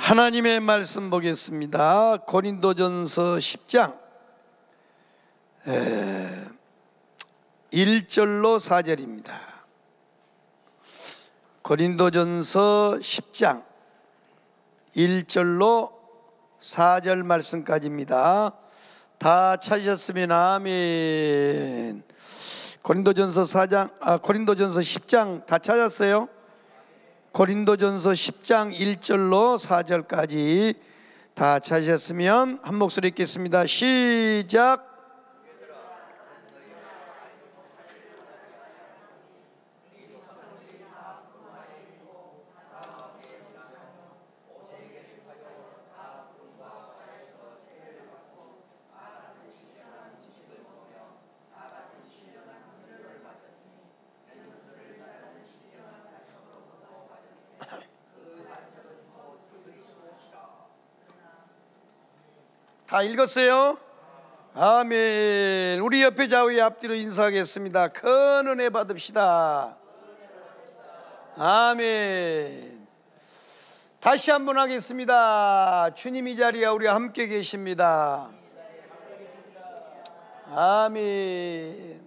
하나님의 말씀 보겠습니다. 고린도전서 10장 1절로 4절입니다. 고린도전서 10장 1절로 4절 말씀까지입니다. 다 찾으셨으면 아멘. 고린도전서 4장 아, 고린도전서 10장 다 찾았어요? 고린도전서 10장 1절로 4절까지 다 찾으셨으면 한 목소리 읽겠습니다. 시작. 다 읽었어요? 아멘. 우리 옆에 좌우의 앞뒤로 인사하겠습니다. 큰 은혜 받읍시다. 아멘. 다시 한번 하겠습니다. 주님 이 자리에 우리 함께 계십니다. 아멘.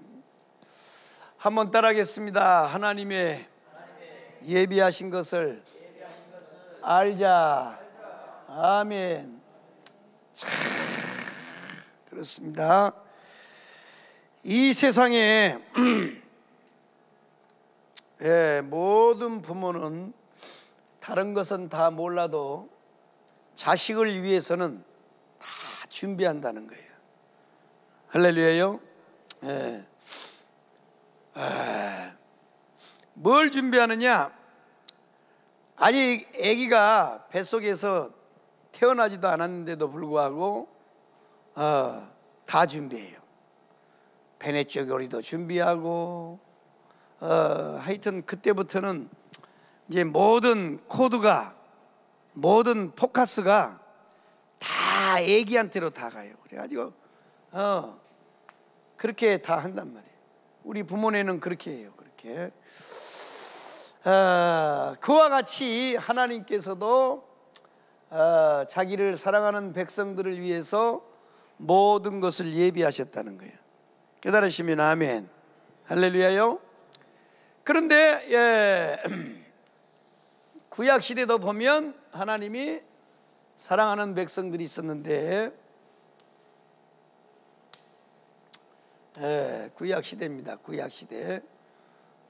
한번 따라하겠습니다. 하나님의 예비하신 것을 알자. 아멘. 참. 그렇습니다. 이 세상에 예, 모든 부모는 다른 것은 다 몰라도 자식을 위해서는 다 준비한다는 거예요. 할렐루야요. 예. 아, 뭘 준비하느냐? 아니 아기가 뱃속에서 태어나지도 않았는데도 불구하고 어, 다 준비해요. 베네치오 요리도 준비하고 어, 하여튼 그때부터는 이제 모든 코드가 모든 포커스가 다 애기한테로 다 가요. 그래가지고 어, 그렇게 다 한단 말이에요. 우리 부모네는 그렇게 해요. 그렇게 어, 그와 같이 하나님께서도 어, 자기를 사랑하는 백성들을 위해서 모든 것을 예비하셨다는 거예요. 깨달으시면 아멘. 할렐루야요. 그런데 예, 구약 시대도 보면 하나님이 사랑하는 백성들이 있었는데 예, 구약 시대입니다. 구약 시대.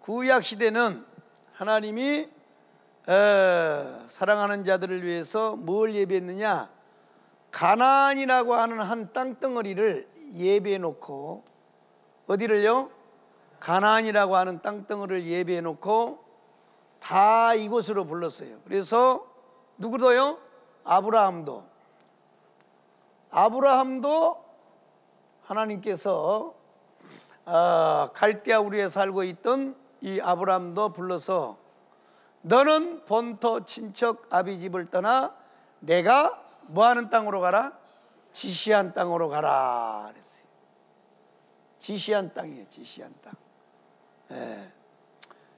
구약 시대는 하나님이 예, 사랑하는 자들을 위해서 뭘 예비했느냐? 가난이라고 하는 한 땅덩어리를 예배해 놓고 어디를요? 가난이라고 하는 땅덩어리를 예배해 놓고 다 이곳으로 불렀어요. 그래서 누구도요? 아브라함도 아브라함도 하나님께서 아, 갈대아 우리에 살고 있던 이 아브라함도 불러서 너는 본토 친척 아비 집을 떠나 내가 뭐하는 땅으로 가라? 지시한 땅으로 가라 그랬어요. 지시한 땅이에요. 지시한 땅. 예.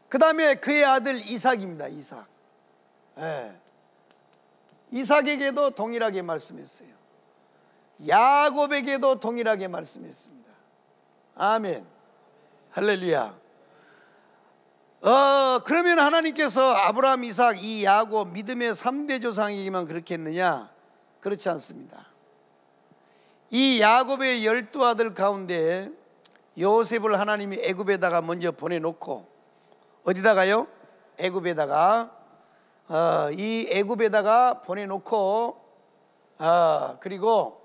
그 다음에 그의 아들 이삭입니다. 이삭. 예. 이삭에게도 동일하게 말씀했어요. 야곱에게도 동일하게 말씀했습니다. 아멘. 할렐루야. 어, 그러면 하나님께서 아브라함, 이삭, 이 야곱 믿음의 3대 조상에게만 그렇게 했느냐? 그렇지 않습니다. 이 야곱의 열두 아들 가운데 요셉을 하나님이 애굽에다가 먼저 보내놓고 어디다가요? 애굽에다가 어, 이 애굽에다가 보내놓고 어, 그리고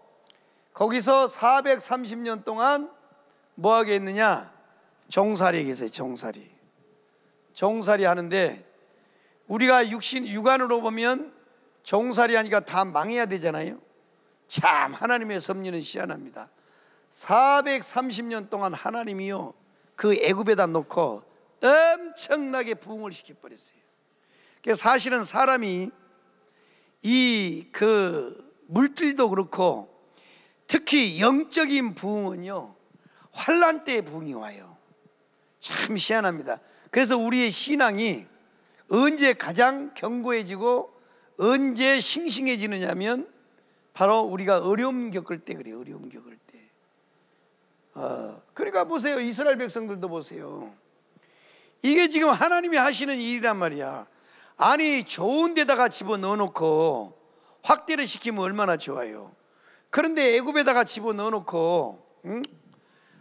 거기서 430년 동안 뭐 하게 했느냐? 종살이 계세요. 종살이. 종살이 하는데 우리가 육신 육안으로 보면 종살이 하니까 다 망해야 되잖아요. 참 하나님의 섭리는 시안합니다 430년 동안 하나님이요 그 애굽에다 놓고 엄청나게 부흥을 시켜 버렸어요. 그 사실은 사람이 이 그 물질도 그렇고 특히 영적인 부흥은요 환란 때의 부흥이 와요. 참시안합니다 그래서 우리의 신앙이 언제 가장 견고해지고 언제 싱싱해지느냐면 바로 우리가 어려움 겪을 때 그래요. 어려움 겪을 때. 어, 그러니까 보세요. 이스라엘 백성들도 보세요. 이게 지금 하나님이 하시는 일이란 말이야. 아니 좋은 데다가 집어넣어놓고 확대를 시키면 얼마나 좋아요. 그런데 애굽에다가 집어넣어놓고 응?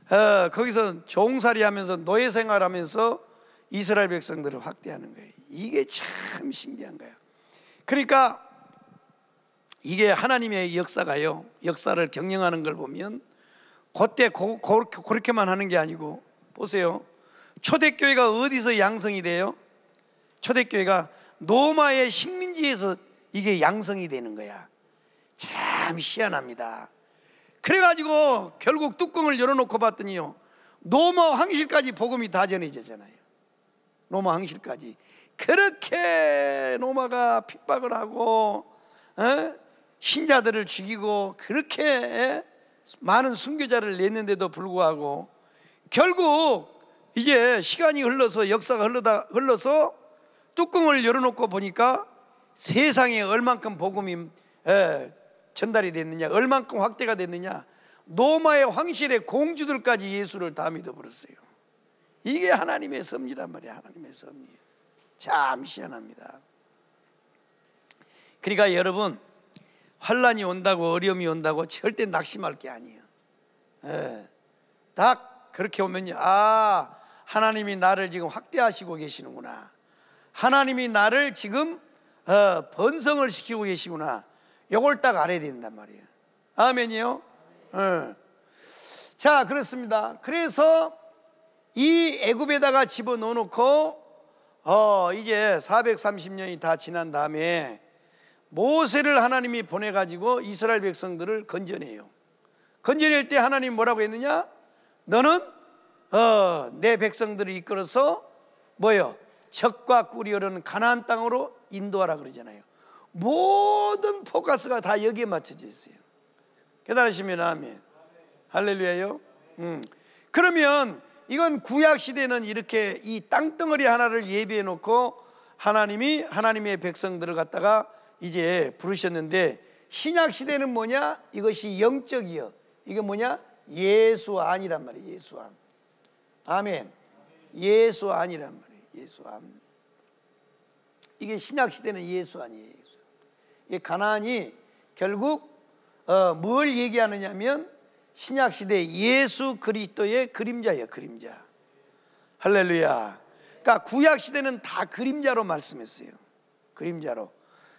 어, 거기서 종살이하면서 노예 생활하면서 이스라엘 백성들을 확대하는 거예요. 이게 참 신기한 거예요. 그러니까 이게 하나님의 역사가요. 역사를 경영하는 걸 보면 그때 고, 고, 그렇게만 하는 게 아니고 보세요. 초대교회가 어디서 양성이 돼요? 초대교회가 로마의 식민지에서 이게 양성이 되는 거야. 참 희한합니다. 그래가지고 결국 뚜껑을 열어놓고 봤더니요. 로마 황실까지 복음이 다 전해지잖아요. 로마 황실까지. 그렇게 로마가 핍박을 하고 어? 신자들을 죽이고 그렇게 많은 순교자를 냈는데도 불구하고 결국 이제 시간이 흘러서 역사가 흘러다 흘러서 뚜껑을 열어놓고 보니까 세상에 얼만큼 복음이 전달이 됐느냐, 얼만큼 확대가 됐느냐. 노마의 황실의 공주들까지 예수를 다 믿어버렸어요. 이게 하나님의 섭리란 말이에요. 하나님의 섭리. 참시한합니다 그러니까 여러분 환란이 온다고 어려움이 온다고 절대 낙심할 게 아니에요. 예. 딱 그렇게 오면요. 아, 하나님이 나를 지금 확대하시고 계시는구나. 하나님이 나를 지금 어, 번성을 시키고 계시구나. 요걸 딱 알아야 된단 말이에요. 아멘이요. 예. 자, 그렇습니다. 그래서 이 애굽에다가 집어넣어 놓고 어, 이제 430년이 다 지난 다음에 모세를 하나님이 보내가지고 이스라엘 백성들을 건져내요. 건져낼 때 하나님 뭐라고 했느냐? 너는 어, 내 백성들을 이끌어서 뭐요? 적과 꿀이 흐르는 가나 땅으로 인도하라 그러잖아요. 모든 포커스가 다 여기에 맞춰져 있어요. 깨달으시면 아멘. 할렐루야요. 음. 그러면 이건 구약 시대는 이렇게 이 땅덩어리 하나를 예비해 놓고 하나님이 하나님의 백성들을 갖다가 이제 부르셨는데 신약 시대는 뭐냐? 이것이 영적이요. 이게 뭐냐? 예수 안이란 말이에요. 예수 안. 아멘. 예수 안이란 말이에요. 예수 안. 이게 신약 시대는 예수 안이에요. 이 가나안이 결국 어, 뭘 얘기하느냐면 신약 시대 예수 그리스도의 그림자예요, 그림자. 할렐루야. 그러니까 구약 시대는 다 그림자로 말씀했어요. 그림자로.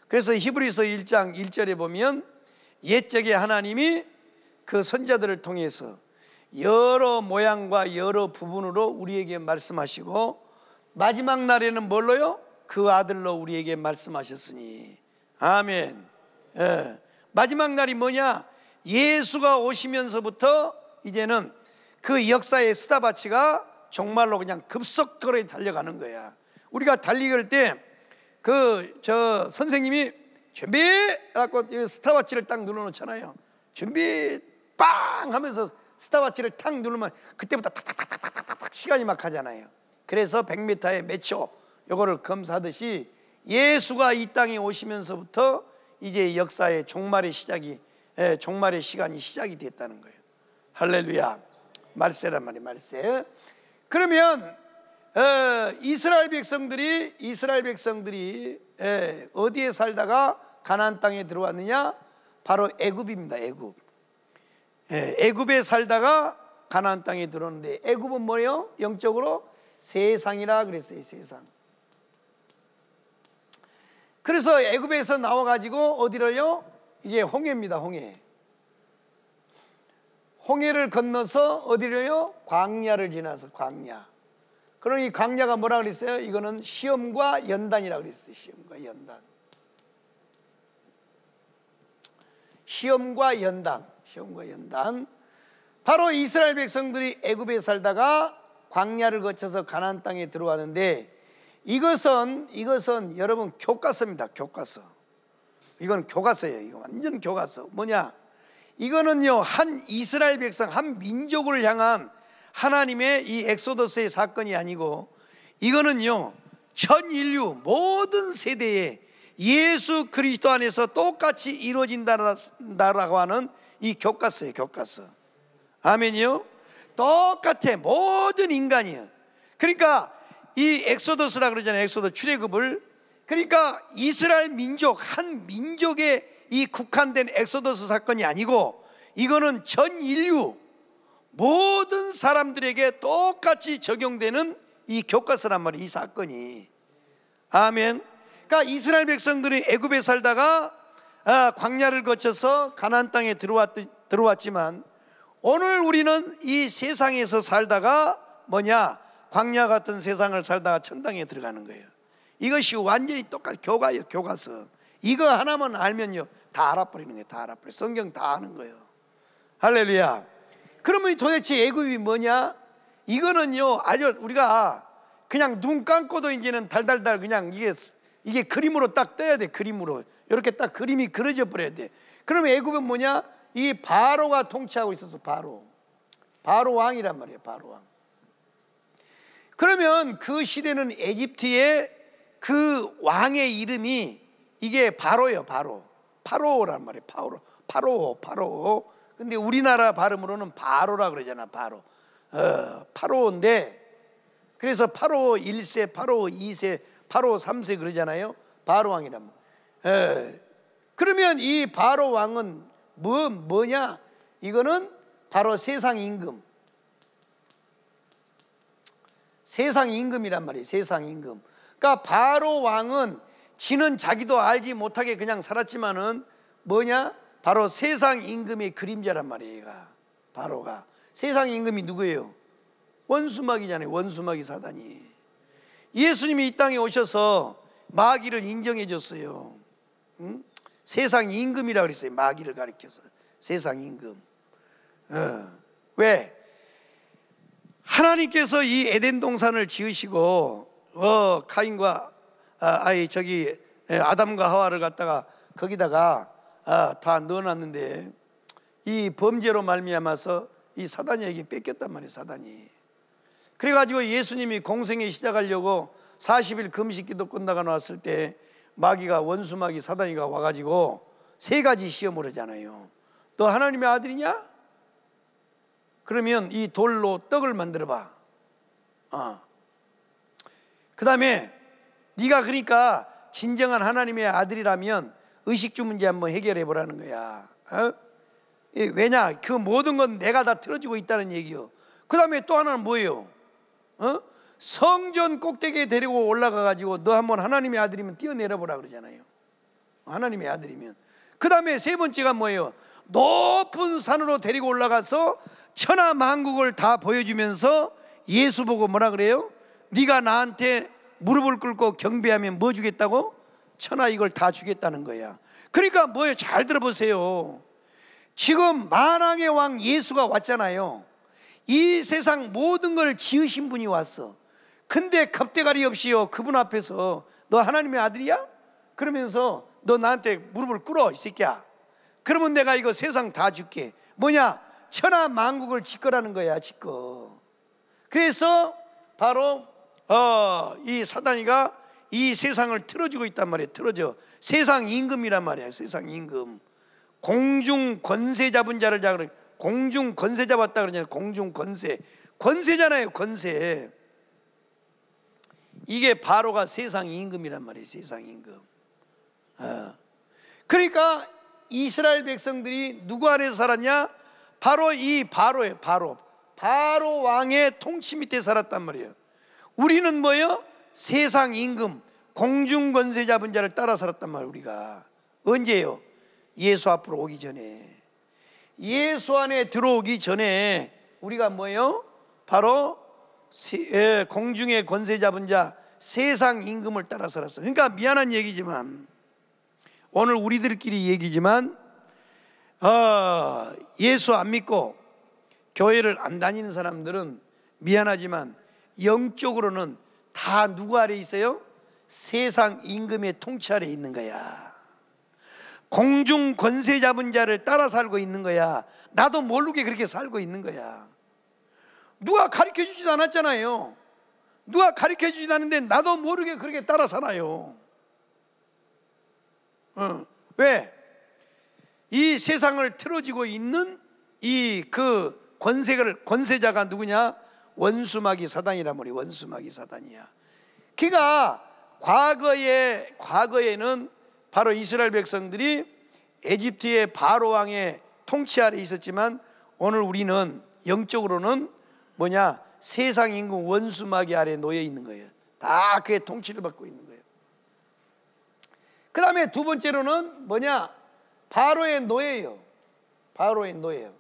그래서 히브리서 1장 1절에 보면 옛적에 하나님이 그 선자들을 통해서 여러 모양과 여러 부분으로 우리에게 말씀하시고 마지막 날에는 뭘로요? 그 아들로 우리에게 말씀하셨으니 아멘. 예. 마지막 날이 뭐냐? 예수가 오시면서부터 이제는 그 역사의 스타바치가 정말로 그냥 급속도로 달려가는 거야. 우리가 달리기할때 그 저 선생님이 준비! 라고 스타바치를 딱 눌러놓잖아요. 준비! 빵! 하면서 스타바치를 탁 누르면 그때부터 탁탁탁탁탁탁 시간이 막하잖아요 그래서 100m에 몇 초, 요거를 검사하듯이 예수가 이 땅에 오시면서부터 이제 역사의 종말의 시작이 예, 종말의 시간이 시작이 됐다는 거예요. 할렐루야. 말세란 말이 말세. 그러면 어, 이스라엘 백성들이 이스라엘 백성들이 에, 예, 어디에 살다가 가나안 땅에 들어왔느냐? 바로 애굽입니다. 애굽. 예, 애굽. 에 살다가 가나안 땅에 들어오는데 애굽은 뭐예요? 영적으로 세상이라 그랬어요. 세상. 그래서 애굽에서 나와 가지고 어디를요? 이게 홍해입니다. 홍해. 홍해를 건너서 어디를요? 광야를 지나서 광야. 그럼 이 광야가 뭐라 그랬어요? 이거는 시험과 연단이라 그랬어요. 시험과 연단. 시험과 연단. 시험과 연단. 바로 이스라엘 백성들이 애굽에 살다가 광야를 거쳐서 가나안 땅에 들어왔는데 이것은 이것은 여러분 교과서입니다. 교과서. 이건 교과서예요. 이거 완전 교과서. 뭐냐? 이거는요, 한 이스라엘 백성, 한 민족을 향한 하나님의 이 엑소더스의 사건이 아니고 이거는요, 전 인류 모든 세대에 예수 그리스도 안에서 똑같이 이루어진다라고 하는 이 교과서예요, 교과서. 아멘이요? 똑같아. 모든 인간이요. 그러니까 이 엑소더스라 그러잖아요. 엑소더 출애굽을 그러니까 이스라엘 민족 한민족의이 국한된 엑소더스 사건이 아니고 이거는 전 인류 모든 사람들에게 똑같이 적용되는 이 교과서란 말이에요 이 사건이 아멘 그러니까 이스라엘 백성들이 애굽에 살다가 아, 광야를 거쳐서 가나 땅에 들어왔지만 오늘 우리는 이 세상에서 살다가 뭐냐 광야 같은 세상을 살다가 천당에 들어가는 거예요 이것이 완전히 똑같 교과예요 교과서 이거 하나만 알면요 다 알아버리는 거예요 다 알아버려 성경 다 아는 거예요 할렐루야 그러면 도대체 애굽이 뭐냐 이거는요 아주 우리가 그냥 눈 감고도 이제는 달달달 그냥 이게 이게 그림으로 딱 떠야 돼 그림으로 이렇게 딱 그림이 그려져 버려야 돼그러면 애굽은 뭐냐 이 바로가 통치하고 있어서 바로 바로 왕이란 말이에요 바로 왕 그러면 그 시대는 에집트의 그 왕의 이름이 이게 바로요 바로. 파로란 말이에요, 파로. 파로, 파로. 근데 우리나라 발음으로는 바로라 그러잖아, 바로. 어, 파로인데 그래서 파로 1세, 파로 2세, 파로 3세 그러잖아요. 바로 왕이란 말. 예. 그러면 이 바로 왕은 뭐 뭐냐? 이거는 바로 세상 임금. 세상 임금이란 말이에요. 세상 임금. 그러니까 바로 왕은 지는 자기도 알지 못하게 그냥 살았지만은 뭐냐? 바로 세상 임금의 그림자란 말이에요. 얘가. 바로가. 세상 임금이 누구예요? 원수마귀잖아요. 원수마귀 사단이. 예수님이 이 땅에 오셔서 마귀를 인정해 줬어요. 응? 세상 임금이라고 그랬어요. 마귀를 가리켜서. 세상 임금. 어. 왜? 하나님께서 이 에덴 동산을 지으시고 어, 카인과 아, 이 저기 예, 아담과 하와를 갖다가 거기다가 아, 다 넣어놨는데 이 범죄로 말미암아서 이 사단에게 뺏겼단 말이에요 사단이 그래가지고 예수님이 공생에 시작하려고 40일 금식기도 끝나가 놨을때 마귀가 원수마귀 사단이가 와가지고 세 가지 시험을 하잖아요 너 하나님의 아들이냐? 그러면 이 돌로 떡을 만들어봐 어. 그 다음에 네가 그러니까 진정한 하나님의 아들이라면 의식주 문제 한번 해결해 보라는 거야. 어? 예, 왜냐? 그 모든 건 내가 다 틀어지고 있다는 얘기요. 그 다음에 또 하나는 뭐예요? 어? 성전 꼭대기에 데리고 올라가 가지고 너 한번 하나님의 아들이면 뛰어내려 보라 그러잖아요. 하나님의 아들이면. 그 다음에 세 번째가 뭐예요? 높은 산으로 데리고 올라가서 천하 만국을 다 보여주면서 예수 보고 뭐라 그래요? 네가 나한테 무릎을 꿇고 경배하면 뭐 주겠다고? 천하 이걸 다 주겠다는 거야. 그러니까 뭐예요? 잘 들어보세요. 지금 만왕의 왕 예수가 왔잖아요. 이 세상 모든 걸 지으신 분이 왔어. 근데 겁대가리 없이요. 그분 앞에서 너 하나님의 아들이야? 그러면서 너 나한테 무릎을 꿇어, 이 새끼야. 그러면 내가 이거 세상 다 줄게. 뭐냐? 천하 만국을 짓거라는 거야, 짓거. 그래서 바로 어, 이 사단이가 이 세상을 틀어주고 있단 말이에요. 틀어져. 세상 임금이란 말이에 세상 임금. 공중 권세 잡은 자를 자그 그러니까 공중 권세 잡았다 그러잖아요. 공중 권세. 권세잖아요. 권세. 이게 바로가 세상 임금이란 말이에요. 세상 임금. 어. 그러니까 이스라엘 백성들이 누구 아래서 살았냐? 바로 이바로예 바로. 바로 왕의 통치 밑에 살았단 말이에요. 우리는 뭐예요? 세상 임금 공중 권세 잡은 자를 따라 살았단 말이에요 우리가 언제요? 예수 앞으로 오기 전에 예수 안에 들어오기 전에 우리가 뭐예요? 바로 예, 공중의 권세 잡은 자 세상 임금을 따라 살았어 그러니까 미안한 얘기지만 오늘 우리들끼리 얘기지만 어, 예수 안 믿고 교회를 안 다니는 사람들은 미안하지만 영적으로는 다 누구 아래 있어요? 세상 임금의 통치 아래 있는 거야. 공중 권세 잡은 자를 따라 살고 있는 거야. 나도 모르게 그렇게 살고 있는 거야. 누가 가르쳐 주지도 않았잖아요. 누가 가르쳐 주지도 않는데 나도 모르게 그렇게 따라 살아요. 어. 왜? 이 세상을 틀어지고 있는 이 그 권세를 권세자가 누구냐? 원수막이 사단이란 말이 원수막이 사단이야. 그가 과거에 과거에는 바로 이스라엘 백성들이 에집트의 바로 왕의 통치 아래 있었지만 오늘 우리는 영적으로는 뭐냐 세상 인구 원수막이 아래 놓여 있는 거예요. 다 그의 통치를 받고 있는 거예요. 그 다음에 두 번째로는 뭐냐 바로의 노예예요. 바로의 노예예요.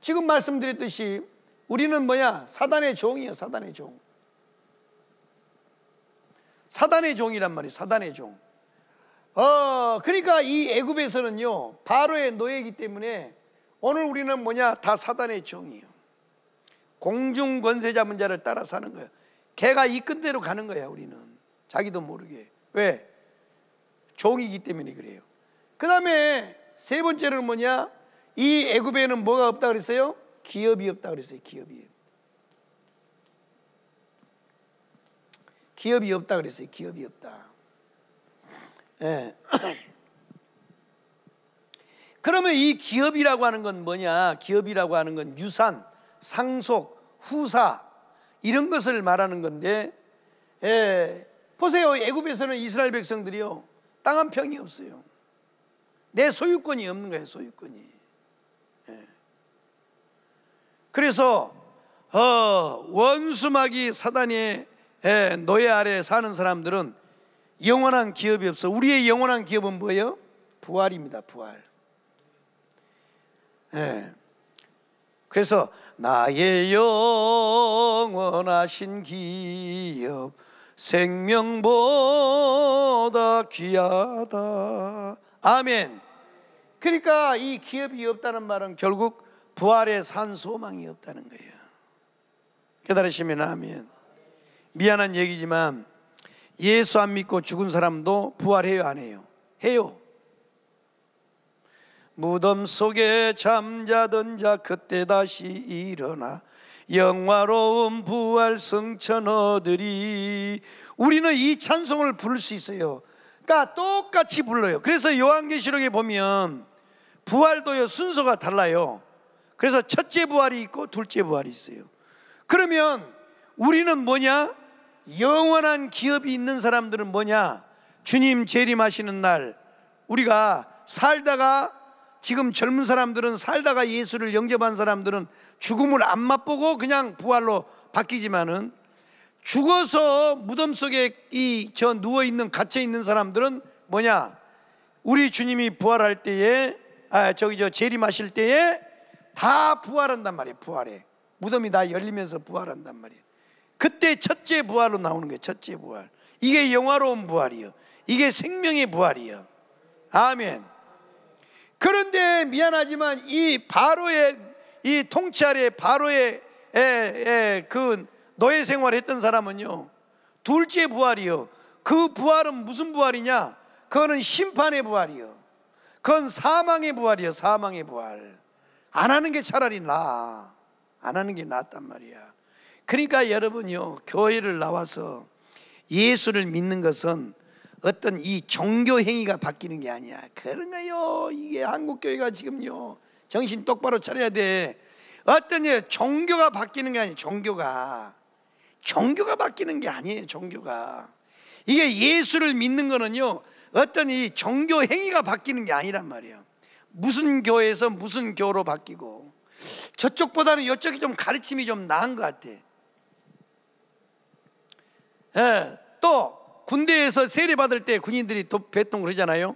지금 말씀드렸듯이 우리는 뭐야? 사단의 종이요, 사단의 종. 사단의 종이란 말이 사단의 종. 어, 그러니까 이 애굽에서는요. 바로의 노예이기 때문에 오늘 우리는 뭐냐? 다 사단의 종이요. 에 공중 권세 자문 자를 따라 사는 거예요. 걔가 이끈 대로 가는 거야, 우리는. 자기도 모르게. 왜? 종이기 때문에 그래요. 그다음에 세 번째는 뭐냐? 이 애굽에는 뭐가 없다 그랬어요? 기업이 없다 그랬어요. 기업이. 기업이 없다 그랬어요. 기업이 없다. 예. 그러면 이 기업이라고 하는 건 뭐냐? 기업이라고 하는 건 유산, 상속, 후사 이런 것을 말하는 건데 예. 보세요. 애굽에서는 이스라엘 백성들이요. 땅 한 평이 없어요. 내 소유권이 없는 거예요, 소유권이. 그래서 어, 원수막이 사단의 노예 아래 사는 사람들은 영원한 기업이 없어. 우리의 영원한 기업은 뭐예요? 부활입니다. 부활. 예. 그래서 나의 영원하신 기업 생명보다 귀하다. 아멘. 그러니까 이 기업이 없다는 말은 결국 부활의 산 소망이 없다는 거예요. 깨달으시면 하면 미안한 얘기지만 예수 안 믿고 죽은 사람도 부활해요 안 해요? 해요. 무덤 속에 잠자던 자 그때 다시 일어나 영화로운 부활 승천 얻으리 우리는 이 찬송을 부를 수 있어요 그러니까 똑같이 불러요 그래서 요한계시록에 보면 부활도요 순서가 달라요 그래서 첫째 부활이 있고 둘째 부활이 있어요. 그러면 우리는 뭐냐? 영원한 기업이 있는 사람들은 뭐냐? 주님 재림하시는 날 우리가 살다가 지금 젊은 사람들은 살다가 예수를 영접한 사람들은 죽음을 안 맛보고 그냥 부활로 바뀌지만은 죽어서 무덤 속에 이저 누워 있는 갇혀 있는 사람들은 뭐냐? 우리 주님이 부활할 때에 아 저기 저 재림하실 때에 다 부활한단 말이에요. 부활해. 무덤이 다 열리면서 부활한단 말이에요. 그때 첫째 부활로 나오는 거예요. 첫째 부활. 이게 영화로운 부활이요. 이게 생명의 부활이요. 아멘. 그런데 미안하지만 이 바로의 이 통치 아래 바로의 에, 에, 그 노예 생활 했던 사람은요. 둘째 부활이요. 그 부활은 무슨 부활이냐? 그거는 심판의 부활이요. 그건 사망의 부활이요. 사망의 부활. 안 하는 게 차라리 나안 하는 게 낫단 말이야. 그러니까 여러분요, 교회를 나와서 예수를 믿는 것은 어떤 이 종교 행위가 바뀌는 게 아니야. 그런가요? 이게 한국 교회가 지금요. 정신 똑바로 차려야 돼. 어떤 예, 종교가 바뀌는 게아니에 종교가 종교가 바뀌는 게 아니에요. 종교가 이게 예수를 믿는 거는요. 어떤 이 종교 행위가 바뀌는 게 아니란 말이에요. 무슨 교회에서 무슨 교로 바뀌고 저쪽보다는 이쪽이 좀 가르침이 좀 나은 것 같아. 예, 또 군대에서 세례 받을 때 군인들이 또 뵀던 그러잖아요.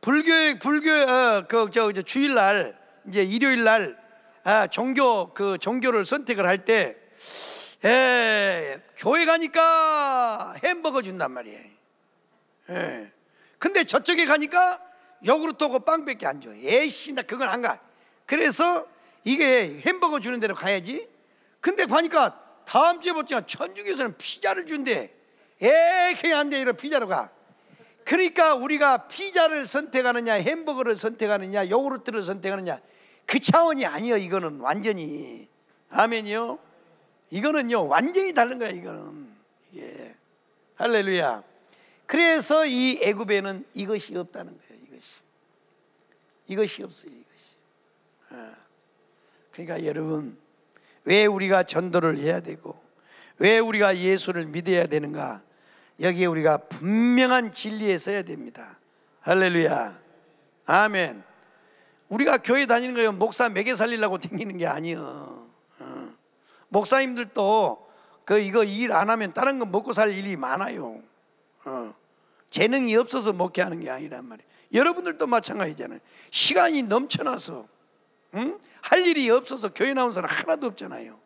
불교 불교 어, 그저 주일날 이제 일요일 날 아, 종교 그 종교를 선택을 할때 예, 교회 가니까 햄버거 준단 말이에요. 예. 근데 저쪽에 가니까 요구르트하고 빵밖에 안 줘. 에이씨, 나 그건 안 가. 그래서 이게 햄버거 주는 대로 가야지. 근데 보니까 다음 주에 보니까 천중에서는 피자를 준대. 에이, 그냥 안 돼. 이런 피자로 가. 그러니까 우리가 피자를 선택하느냐, 햄버거를 선택하느냐, 요구르트를 선택하느냐. 그 차원이 아니요. 이거는 완전히. 아멘이요. 이거는요. 완전히 다른 거야. 이거는. 예. 할렐루야. 그래서 이 애굽에는 이것이 없다는 거예 이것이 없어요. 이것이. 예. 그러니까 여러분 왜 우리가 전도를 해야 되고 왜 우리가 예수를 믿어야 되는가 여기에 우리가 분명한 진리에 서야 됩니다. 할렐루야. 아멘. 우리가 교회 다니는 거예요. 목사 매개 살리려고 댕기는 게 아니에요. 어. 목사님들도 그 이거 일 안 하면 다른 거 먹고 살 일이 많아요. 어. 재능이 없어서 목회하는 게 아니란 말이에요. 여러분들도 마찬가지잖아요. 시간이 넘쳐나서 응? 할 일이 없어서 교회 나온 사람 하나도 없잖아요.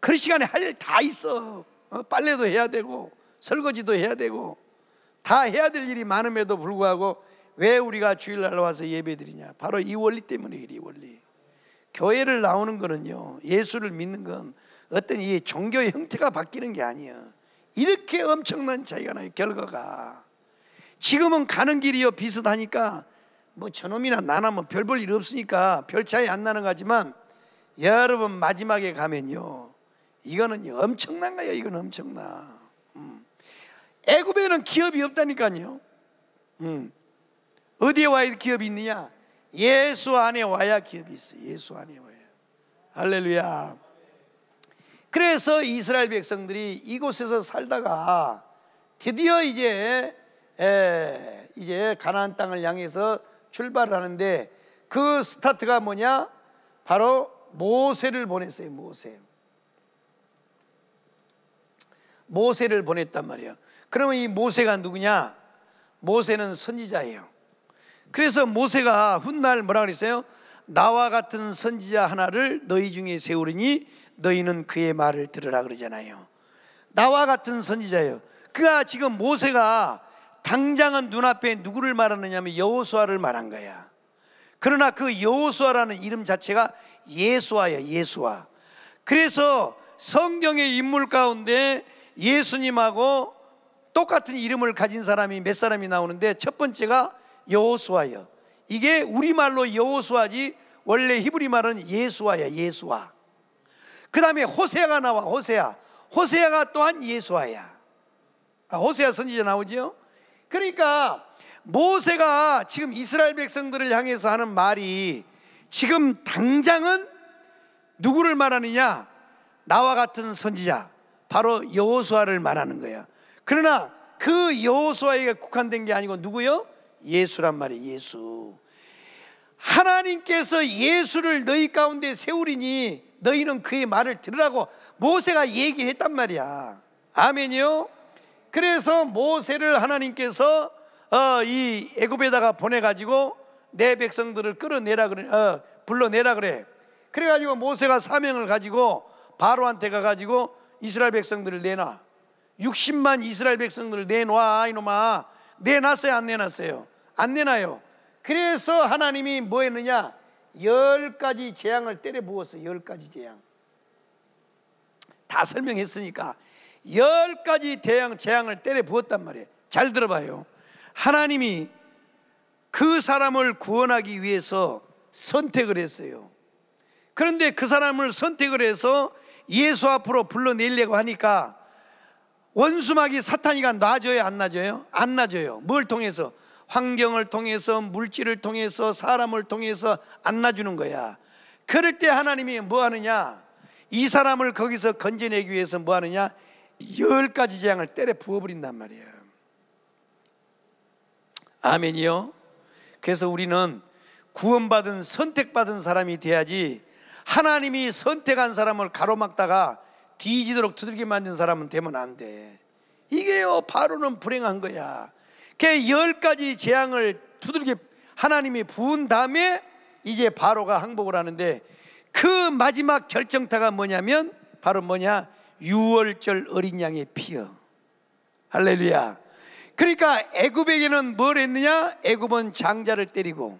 그 시간에 할 일 다 있어. 어? 빨래도 해야 되고 설거지도 해야 되고 다 해야 될 일이 많음에도 불구하고 왜 우리가 주일날 와서 예배드리냐? 바로 이 원리 때문에 이 원리. 교회를 나오는 거는요. 예수를 믿는 건 어떤 이 종교의 형태가 바뀌는 게 아니에요. 이렇게 엄청난 차이가 나요. 결과가. 지금은 가는 길이요 비슷하니까 뭐 저놈이나 나나 뭐별 볼 일 없으니까 별 차이 안 나는 거지만 여러분 마지막에 가면요 이거는 엄청난 거예요 이건 엄청나 음. 애굽에는 기업이 없다니까요 음. 어디에 와야 기업이 있느냐 예수 안에 와야 기업이 있어 예수 안에 와야 할렐루야 그래서 이스라엘 백성들이 이곳에서 살다가 드디어 이제 에, 예, 이제 가나안 땅을 향해서 출발하는데 그 스타트가 뭐냐? 바로 모세를 보냈어요. 모세. 모세를 보냈단 말이에요. 그러면 이 모세가 누구냐? 모세는 선지자예요. 그래서 모세가 훗날 뭐라 그랬어요? 나와 같은 선지자 하나를 너희 중에 세우리니 너희는 그의 말을 들으라 그러잖아요. 나와 같은 선지자예요. 그가 지금 모세가 당장은 눈앞에 누구를 말하느냐면 여호수아를 말한 거야. 그러나 그 여호수아라는 이름 자체가 예수아야 예수아. 그래서 성경의 인물 가운데 예수님하고 똑같은 이름을 가진 사람이 몇 사람이 나오는데 첫 번째가 여호수아요. 이게 우리말로 여호수아지 원래 히브리 말은 예수아야 예수아. 그다음에 호세아가 나와 호세아. 호세아가 또한 예수아야. 아, 호세아 선지자 나오지요? 그러니까 모세가 지금 이스라엘 백성들을 향해서 하는 말이 지금 당장은 누구를 말하느냐? 나와 같은 선지자 바로 여호수아를 말하는 거야. 그러나 그 여호수아에게 국한된 게 아니고 누구요? 예수란 말이에요. 예수. 하나님께서 예수를 너희 가운데 세우리니 너희는 그의 말을 들으라고 모세가 얘기를 했단 말이야. 아멘이요. 그래서 모세를 하나님께서 어, 이 애굽에다가 보내가지고 내 백성들을 끌어내라 그래, 어, 불러내라 그래. 그래가지고 모세가 사명을 가지고 바로한테 가가지고 이스라엘 백성들을 내놔. 60만 이스라엘 백성들을 내놔 이놈아. 내놨어요 안 내놨어요? 안 내놔요. 그래서 하나님이 뭐 했느냐? 열 가지 재앙을 때려 부었어. 열 가지 재앙. 다 설명했으니까 열 가지 대양, 재앙을 때려 부었단 말이에요. 잘 들어봐요. 하나님이 그 사람을 구원하기 위해서 선택을 했어요. 그런데 그 사람을 선택을 해서 예수 앞으로 불러내려고 하니까 원수막이 사탄이가 놔줘요, 안 놔줘요? 안 놔줘요. 뭘 통해서? 환경을 통해서, 물질을 통해서, 사람을 통해서 안 놔주는 거야. 그럴 때 하나님이 뭐 하느냐? 이 사람을 거기서 건져내기 위해서 뭐 하느냐? 열 가지 재앙을 때려 부어버린단 말이에요. 아멘이요. 그래서 우리는 구원받은 선택받은 사람이 돼야지 하나님이 선택한 사람을 가로막다가 뒤지도록 두들겨 만든 사람은 되면 안 돼. 이게요 바로는 불행한 거야. 그 열 가지 재앙을 두들겨 하나님이 부은 다음에 이제 바로가 항복을 하는데 그 마지막 결정타가 뭐냐면 바로 뭐냐 유월절 어린 양의 피요. 할렐루야. 그러니까 애굽에게는 뭘 했느냐? 애굽은 장자를 때리고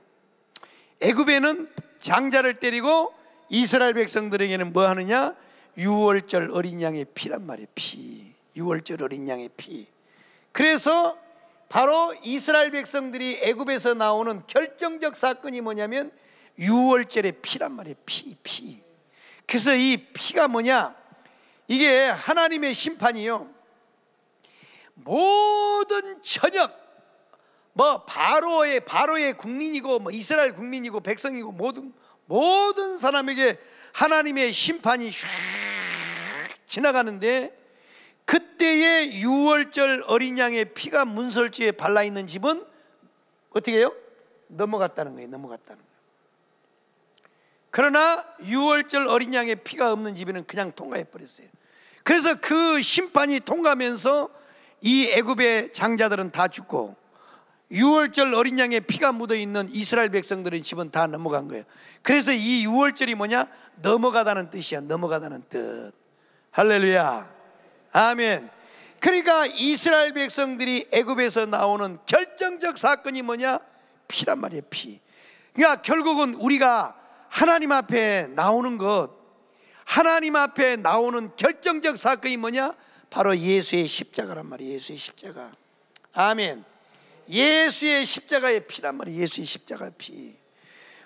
애굽에는 장자를 때리고 이스라엘 백성들에게는 뭐 하느냐? 유월절 어린 양의 피란 말이에요. 피. 유월절 어린 양의 피. 그래서 바로 이스라엘 백성들이 애굽에서 나오는 결정적 사건이 뭐냐면 유월절의 피란 말이에요. 피, 피. 그래서 이 피가 뭐냐? 이게 하나님의 심판이요. 모든 전역 뭐 바로의 바로의 국민이고 뭐 이스라엘 국민이고 백성이고 모든 모든 사람에게 하나님의 심판이 슉 지나가는데 그때의 유월절 어린 양의 피가 문설주에 발라 있는 집은 어떻게 해요? 넘어갔다는 거예요. 넘어갔다는 거예요. 그러나 유월절 어린 양의 피가 없는 집에는 그냥 통과해 버렸어요. 그래서 그 심판이 통과하면서 이 애굽의 장자들은 다 죽고 6월절 어린 양의 피가 묻어 있는 이스라엘 백성들의 집은 다 넘어간 거예요. 그래서 이 6월절이 뭐냐? 넘어가다는 뜻이야. 넘어가다는 뜻. 할렐루야. 아멘. 그러니까 이스라엘 백성들이 애굽에서 나오는 결정적 사건이 뭐냐? 피란 말이에요, 피. 그러니까 결국은 우리가 하나님 앞에 나오는 것 하나님 앞에 나오는 결정적 사건이 뭐냐? 바로 예수의 십자가란 말이에요. 예수의 십자가. 아멘. 예수의 십자가의 피란 말이에요. 예수의 십자가의 피.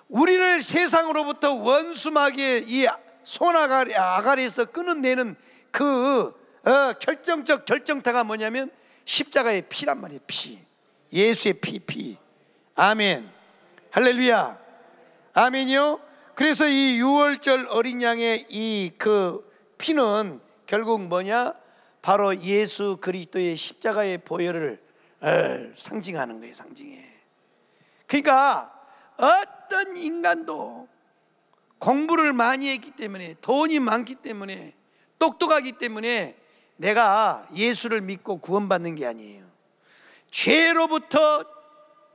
우리를 세상으로부터 원수막에 이 소나가리 아가리에서 끊어내는 그 어, 결정적 결정타가 뭐냐면 십자가의 피란 말이에요. 피. 예수의 피, 피. 아멘. 할렐루야. 아멘이요. 그래서 이 유월절 어린 양의 이 그 피는 결국 뭐냐? 바로 예수 그리스도의 십자가의 보혈을 상징하는 거예요, 상징해. 그러니까 어떤 인간도 공부를 많이 했기 때문에 돈이 많기 때문에 똑똑하기 때문에 내가 예수를 믿고 구원받는 게 아니에요. 죄로부터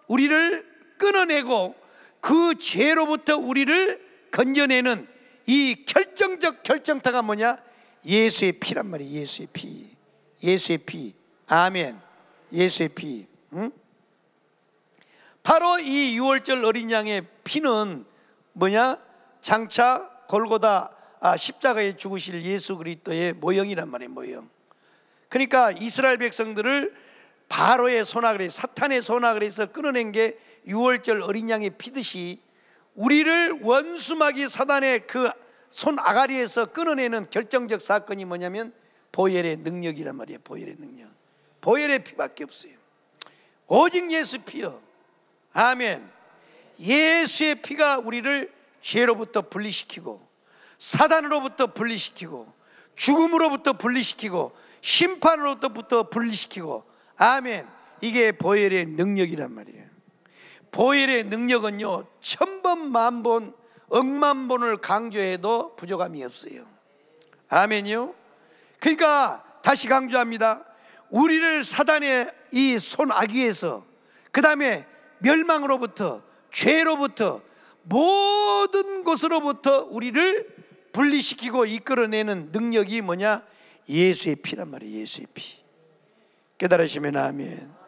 우리를 끊어내고 그 죄로부터 우리를 건져내는 이 결정적 결정타가 뭐냐? 예수의 피란 말이에요. 예수의 피. 예수의 피. 아멘. 예수의 피. 응? 바로 이 6월절 어린 양의 피는 뭐냐? 장차 골고다 아, 십자가에 죽으실 예수 그리스도의 모형이란 말이에요. 모형. 그러니까 이스라엘 백성들을 바로의 소나그리 사탄의 소나그리에서 끊어낸 게 6월절 어린 양의 피듯이 우리를 원수막이 사단의 그 손아가리에서 끊어내는 결정적 사건이 뭐냐면 보혈의 능력이란 말이에요. 보혈의 능력. 보혈의 피밖에 없어요. 오직 예수 피요. 아멘. 예수의 피가 우리를 죄로부터 분리시키고 사단으로부터 분리시키고 죽음으로부터 분리시키고 심판으로부터 분리시키고 아멘. 이게 보혈의 능력이란 말이에요. 보혈의 능력은요 천번 만번 억만 번을 강조해도 부족함이 없어요 아멘이요 그러니까 다시 강조합니다 우리를 사단의 이 손아귀에서 그 다음에 멸망으로부터 죄로부터 모든 것으로부터 우리를 분리시키고 이끌어내는 능력이 뭐냐 예수의 피란 말이에요 예수의 피 깨달으시면 아멘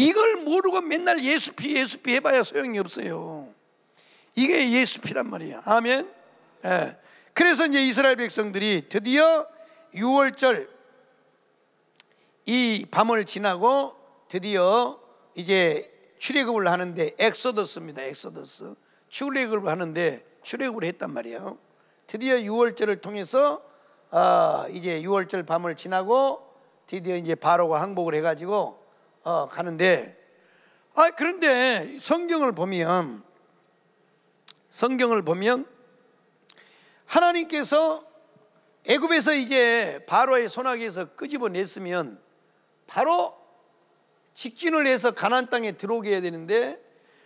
이걸 모르고 맨날 예수피 예수피 해봐야 소용이 없어요. 이게 예수피란 말이야. 아멘. 예. 그래서 이제 이스라엘 백성들이 드디어 6월절 이 밤을 지나고 드디어 이제 출애굽을 하는데 엑소더스입니다. 엑소더스. 출애굽을 하는데 출애굽을 했단 말이에요. 드디어 6월절을 통해서 아, 이제 6월절 밤을 지나고 드디어 이제 바로가 항복을 해가지고 어, 가는데 아 그런데 성경을 보면 성경을 보면 하나님께서 애굽에서 이제 바로의 소나기에서 끄집어냈으면 바로 직진을 해서 가나안 땅에 들어오게 해야 되는데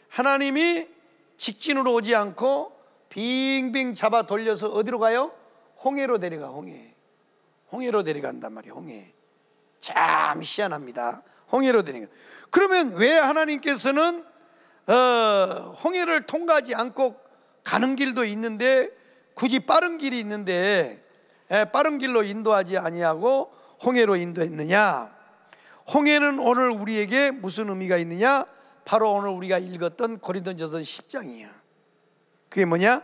하나님이 직진으로 오지 않고 빙빙 잡아 돌려서 어디로 가요? 홍해로 데려가 홍해. 홍해로 데려간단 말이에요. 홍해. 참시한합니다 홍해로 되는 거예요. 그러면 왜 하나님께서는 어, 홍해를 통과하지 않고 가는 길도 있는데 굳이 빠른 길이 있는데 에, 예, 빠른 길로 인도하지 아니하고 홍해로 인도했느냐? 홍해는 오늘 우리에게 무슨 의미가 있느냐? 바로 오늘 우리가 읽었던 고린도전서 1 0장이에 그게 뭐냐?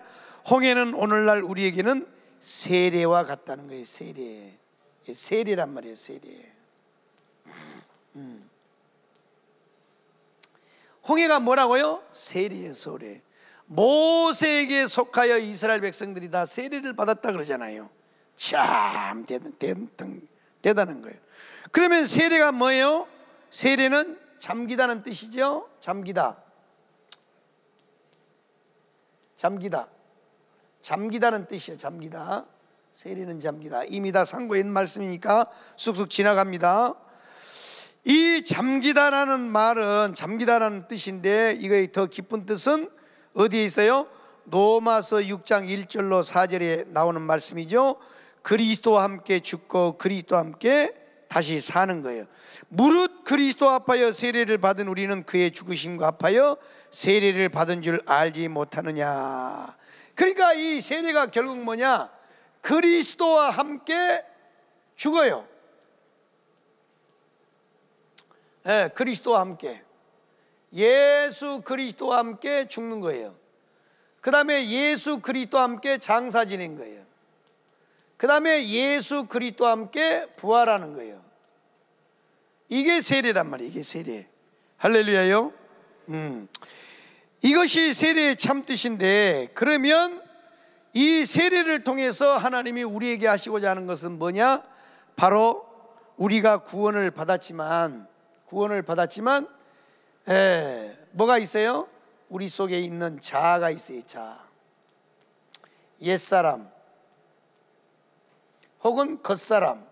홍해는 오늘날 우리에게는 세례와 같다는 거예요. 세례. 예, 세례란 말이에요. 세례. 음. 홍해가 뭐라고요? 세례의 소래. 모세에게 속하여 이스라엘 백성들이 다 세례를 받았다 그러잖아요. 참 대단, 대단, 대단한 거예요. 그러면 세례가 뭐예요? 세례는 잠기다는 뜻이죠. 잠기다. 잠기다. 잠기다는 뜻이에요. 잠기다. 세례는 잠기다. 이미 다 상고인 말씀이니까 쑥쑥 지나갑니다. 이 잠기다라는 말은 잠기다라는 뜻인데 이거의 더 깊은 뜻은 어디에 있어요? 로마서 6장 1절로 4절에 나오는 말씀이죠. 그리스도와 함께 죽고 그리스도와 함께 다시 사는 거예요. 무릇 그리스도 아파여 세례를 받은 우리는 그의 죽으심과 아파여 세례를 받은 줄 알지 못하느냐. 그러니까 이 세례가 결국 뭐냐? 그리스도와 함께 죽어요. 예, 그리스도와 함께 예수 그리스도와 함께 죽는 거예요. 그 다음에 예수 그리스도와 함께 장사 지낸 거예요. 그 다음에 예수 그리스도와 함께 부활하는 거예요. 이게 세례란 말이에요. 이게 세례. 할렐루야요. 음. 이것이 세례의 참뜻인데 그러면 이 세례를 통해서 하나님이 우리에게 하시고자 하는 것은 뭐냐? 바로 우리가 구원을 받았지만 구원을 받았지만 에, 뭐가 있어요? 우리 속에 있는 자아가 있어요. 자 옛사람 혹은 겉사람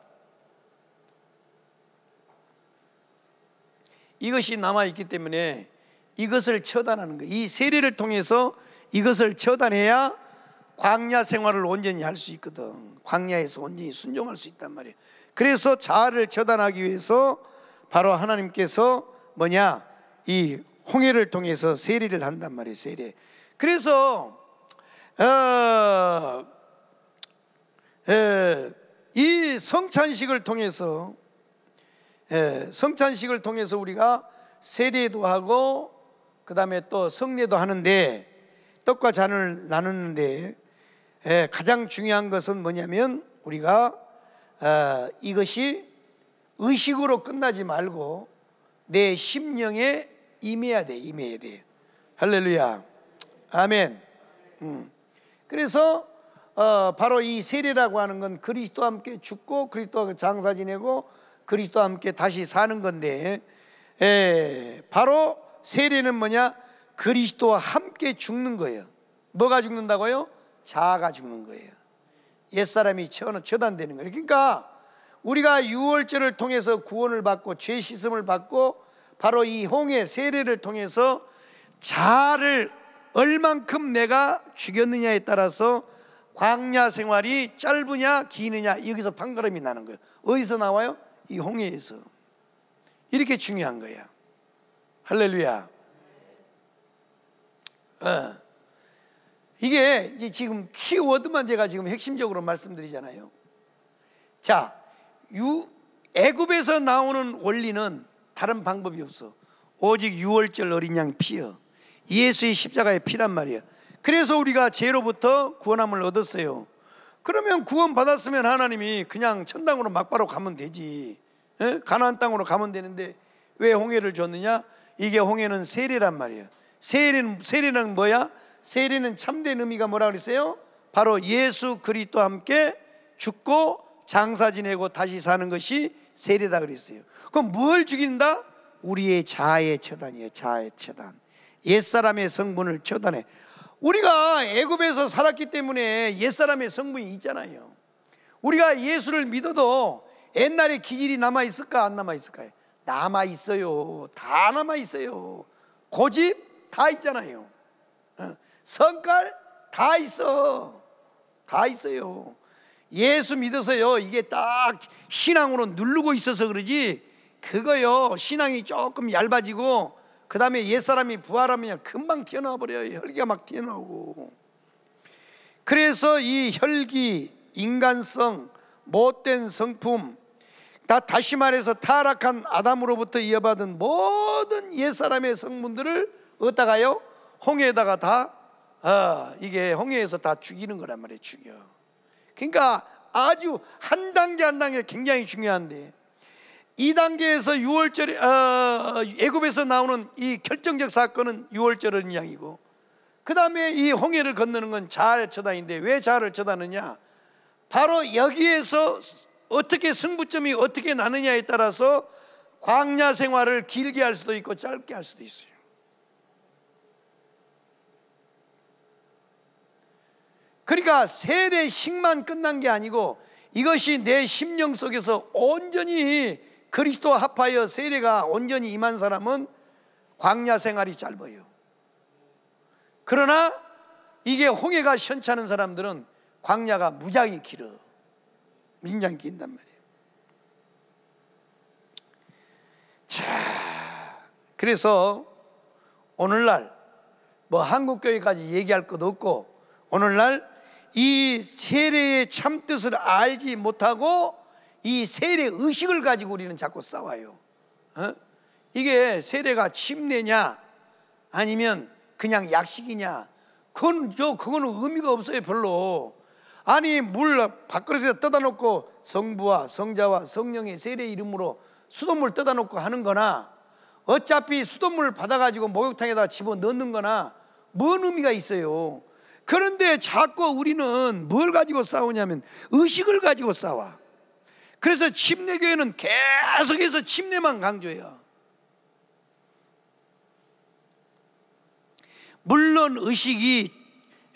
이것이 남아 있기 때문에 이것을 처단하는 거이 세례를 통해서 이것을 처단해야 광야 생활을 온전히 할 수 있거든. 광야에서 온전히 순종할 수 있단 말이에요. 그래서 자아를 처단하기 위해서 바로 하나님께서 뭐냐 이 홍해를 통해서 세리를 한단 말이에요 세리. 그래서 어, 어, 이 성찬식을 통해서 에, 예, 성찬식을 통해서 우리가 세례도 하고 그 다음에 또 성례도 하는데 떡과 잔을 나누는데 에, 예, 가장 중요한 것은 뭐냐면 우리가 어, 이것이 의식으로 끝나지 말고 내 심령에 임해야 돼, 임해야 돼. 할렐루야. 아멘. 음. 그래서 어, 바로 이 세례라고 하는 건 그리스도와 함께 죽고 그리스도와 장사 지내고 그리스도와 함께 다시 사는 건데 에, 예, 바로 세례는 뭐냐? 그리스도와 함께 죽는 거예요. 뭐가 죽는다고요? 자아가 죽는 거예요. 옛사람이 처단되는 거예요. 그러니까 우리가 유월절을 통해서 구원을 받고 죄 씻음을 받고 바로 이 홍해 세례를 통해서 자아를 얼만큼 내가 죽였느냐에 따라서 광야 생활이 짧으냐 기느냐 여기서 판가름이 나는 거예요. 어디서 나와요? 이 홍해에서. 이렇게 중요한 거야. 할렐루야. 어. 이게 지금 키워드만 제가 지금 핵심적으로 말씀드리잖아요. 자, 유 애굽에서 나오는 원리는 다른 방법이 없어. 오직 유월절 어린 양피여 예수의 십자가의 피란 말이야. 그래서 우리가 죄로부터 구원함을 얻었어요. 그러면 구원 받았으면 하나님이 그냥 천당으로 막바로 가면 되지. 가나안 땅으로 가면 되는데 왜 홍해를 줬느냐? 이게 홍해는 세례란 말이야. 세례는 세례는 뭐야? 세례는 참된 의미가 뭐라 그랬어요? 바로 예수 그리스도 와 함께 죽고 장사 지내고 다시 사는 것이 세례다 그랬어요. 그럼 뭘 죽인다? 우리의 자의 처단이에요. 자의 처단. 옛사람의 성분을 처단해. 우리가 애굽에서 살았기 때문에 옛사람의 성분이 있잖아요. 우리가 예수를 믿어도 옛날에 기질이 남아 있을까 안 남아 있을까요? 남아 있어요. 다 남아 있어요. 고집 다 있잖아요. 어? 성깔 다 있어. 다 있어요. 예수 믿으세요. 이게 딱 신앙으로 누르고 있어서 그러지. 그거요. 신앙이 조금 얇아지고 그다음에 옛사람이 부활하면 금방 튀어나와 버려요. 혈기가 막 튀어나오고. 그래서 이 혈기, 인간성, 못된 성품 다 다시 말해서 타락한 아담으로부터 이어받은 모든 옛사람의 성분들을 어디다가요? 홍해에다가 다 어, 이게 홍해에서 다 죽이는 거란 말이에요. 죽여. 그러니까 아주 한 단계 한 단계 굉장히 중요한데 이단계에서유월절 어, 애굽에서 나오는 이 결정적 사건은 유월절은 양이고 그 다음에 이 홍해를 건너는 건 자할 처단인데 왜 자를 처단느냐 바로 여기에서 어떻게 승부점이 어떻게 나느냐에 따라서 광야 생활을 길게 할 수도 있고 짧게 할 수도 있어요 그러니까 세례식만 끝난 게 아니고 이것이 내 심령 속에서 온전히 그리스도와 합하여 세례가 온전히 임한 사람은 광야 생활이 짧아요. 그러나 이게 홍해가 현원찮은 사람들은 광야가 무장이 길어. 민장 긴단 말이에요. 자, 그래서 오늘날 뭐 한국교회까지 얘기할 것도 없고 오늘날 이 세례의 참뜻을 알지 못하고 이 세례 의식을 가지고 우리는 자꾸 싸워요. 어? 이게 세례가 침례냐 아니면 그냥 약식이냐 그건 저 그거는 의미가 없어요 별로. 아니 물 밥그릇에 떠다 놓고 성부와 성자와 성령의 세례 이름으로 수돗물 떠다 놓고 하는 거나 어차피 수돗물 받아 가지고 목욕탕에다 집어 넣는 거나 뭔 의미가 있어요. 그런데 자꾸 우리는 뭘 가지고 싸우냐면 의식을 가지고 싸워. 그래서 침례교회는 계속해서 침례만 강조해요. 물론 의식이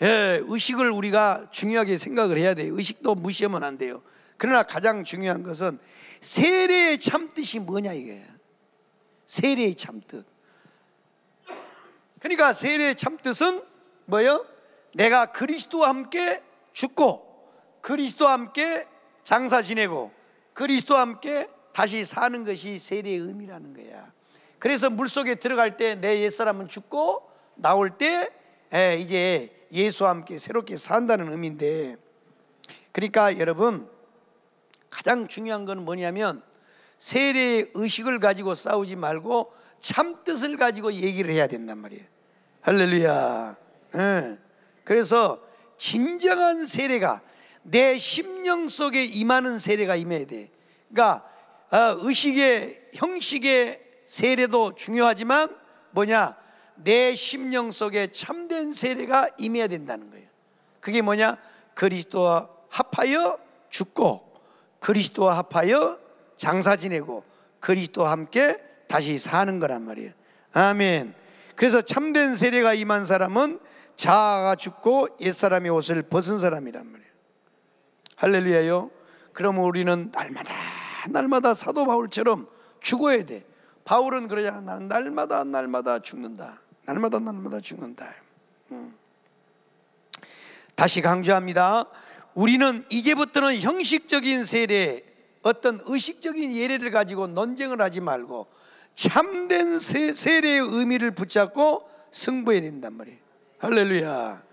예, 의식을 우리가 중요하게 생각을 해야 돼요. 의식도 무시하면 안 돼요. 그러나 가장 중요한 것은 세례의 참뜻이 뭐냐 이게. 세례의 참뜻. 그러니까 세례의 참뜻은 뭐요? 예 내가 그리스도와 함께 죽고 그리스도와 함께 장사 지내고 그리스도와 함께 다시 사는 것이 세례의 의미라는 거야. 그래서 물속에 들어갈 때 내 옛사람은 죽고 나올 때 이제 예수와 함께 새롭게 산다는 의미인데 그러니까 여러분 가장 중요한 건 뭐냐면 세례의 의식을 가지고 싸우지 말고 참뜻을 가지고 얘기를 해야 된단 말이에요 할렐루야 응. 그래서 진정한 세례가 내 심령 속에 임하는 세례가 임해야 돼. 그러니까 어, 의식의 형식의 세례도 중요하지만 뭐냐 내 심령 속에 참된 세례가 임해야 된다는 거예요. 그게 뭐냐 그리스도와 합하여 죽고 그리스도와 합하여 장사 지내고 그리스도와 함께 다시 사는 거란 말이에요. 아멘. 그래서 참된 세례가 임한 사람은 자아가 죽고 옛사람의 옷을 벗은 사람이란 말이에요. 할렐루야요. 그러 우리는 날마다 날마다 사도 바울처럼 죽어야 돼. 바울은 그러잖아. 나는 날마다 날마다 죽는다. 날마다 날마다 죽는다. 음. 다시 강조합니다. 우리는 이제부터는 형식적인 세례, 어떤 의식적인 예례를 가지고 논쟁을 하지 말고 참된 세, 세례의 의미를 붙잡고 승부해야 된단 말이에요. 할렐루야.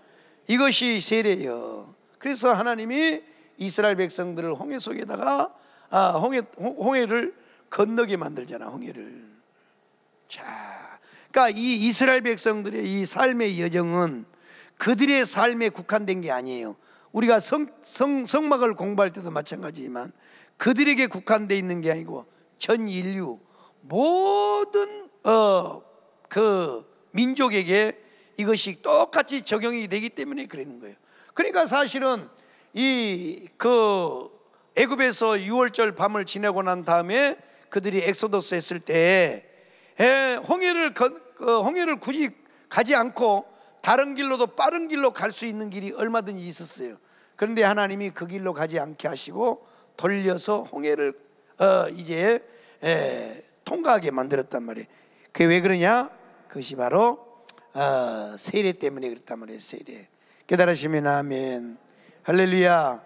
이것이 세례요. 그래서 하나님이 이스라엘 백성들을 홍해 속에다가 아, 홍해 홍해를 건너게 만들잖아. 홍해를. 자. 그러니까 이 이스라엘 백성들의 이 삶의 여정은 그들의 삶에 국한된 게 아니에요. 우리가 성, 성, 성막을 공부할 때도 마찬가지지만 그들에게 국한되어 있는 게 아니고 전 인류 모든 어, 그 민족에게 이것이 똑같이 적용이 되기 때문에 그러는 거예요. 그러니까 사실은 이 그 애굽에서 6월절 밤을 지내고 난 다음에 그들이 엑소더스 했을 때 홍해를 그 홍해를 굳이 가지 않고 다른 길로도 빠른 길로 갈 수 있는 길이 얼마든지 있었어요. 그런데 하나님이 그 길로 가지 않게 하시고 돌려서 홍해를 어, 이제 에, 통과하게 만들었단 말이에요. 그게 왜 그러냐? 그것이 바로 아, 세례 때문에 그렇단 말이에요. 세례. 깨달으시면 아멘. 할렐루야.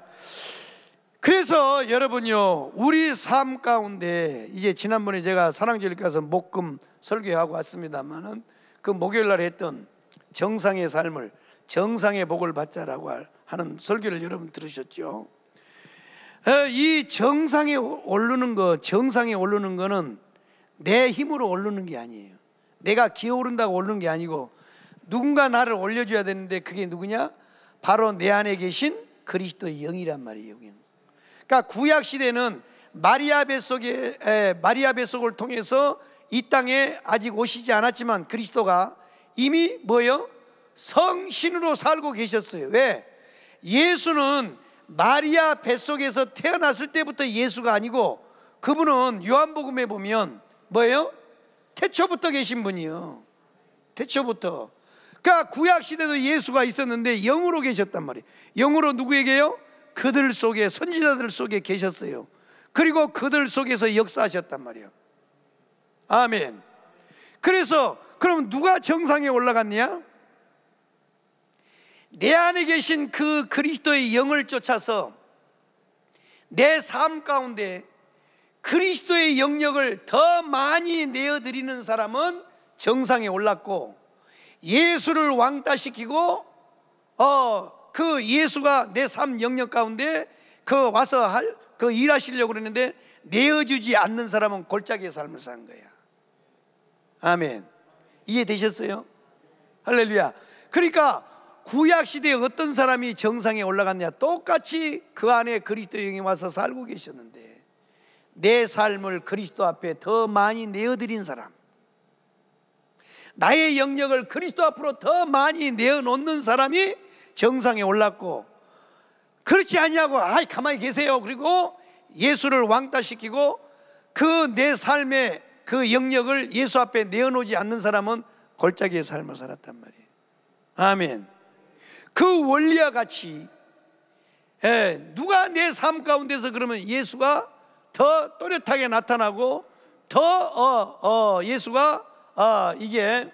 그래서 여러분요, 우리 삶 가운데 이제 지난번에 제가 사랑주일 가서 목금 설교하고 왔습니다만은 그 목요일 날 했던 정상의 삶을 정상의 복을 받자라고 하는 설교를 여러분 들으셨죠? 어, 이 정상에 오르는 거, 정상에 오르는 거는 내 힘으로 오르는 게 아니에요. 내가 기어오른다고 오르는 게 아니고 누군가 나를 올려줘야 되는데 그게 누구냐? 바로 내 안에 계신 그리스도의 영이란 말이에요. 그러니까 구약 시대는 마리아 뱃속에 에, 마리아 뱃속을 통해서 이 땅에 아직 오시지 않았지만 그리스도가 이미 뭐요? 성신으로 살고 계셨어요. 왜? 예수는 마리아 뱃속에서 태어났을 때부터 예수가 아니고 그분은 요한복음에 보면 뭐예요? 태초부터 계신 분이요. 태초부터. 그러니까 구약 시대도 예수가 있었는데 영으로 계셨단 말이에요. 영으로 누구에게요? 그들 속에 선지자들 속에 계셨어요. 그리고 그들 속에서 역사하셨단 말이에요. 아멘. 그래서 그럼 누가 정상에 올라갔냐? 내 안에 계신 그 그리스도의 영을 쫓아서 내 삶 가운데 그리스도의 영역을 더 많이 내어드리는 사람은 정상에 올랐고 예수를 왕따시키고 어 그 예수가 내 삶 영역 가운데 그 와서 할 그 일하시려고 그러는데 내어주지 않는 사람은 골짜기의 삶을 산 거야. 아멘. 이해되셨어요? 할렐루야. 그러니까 구약 시대에 어떤 사람이 정상에 올라갔냐 똑같이 그 안에 그리스도의 영이 와서 살고 계셨는데 내 삶을 그리스도 앞에 더 많이 내어드린 사람, 나의 영역을 그리스도 앞으로 더 많이 내어놓는 사람이 정상에 올랐고, 그렇지 않냐고 아이 가만히 계세요. 그리고 예수를 왕따시키고 그 내 삶의 그 영역을 예수 앞에 내어놓지 않는 사람은 골짜기의 삶을 살았단 말이에요. 아멘. 그 원리와 같이 예, 누가 내 삶 가운데서 그러면 예수가 더 또렷하게 나타나고 더 어, 어, 예수가 아, 어, 이게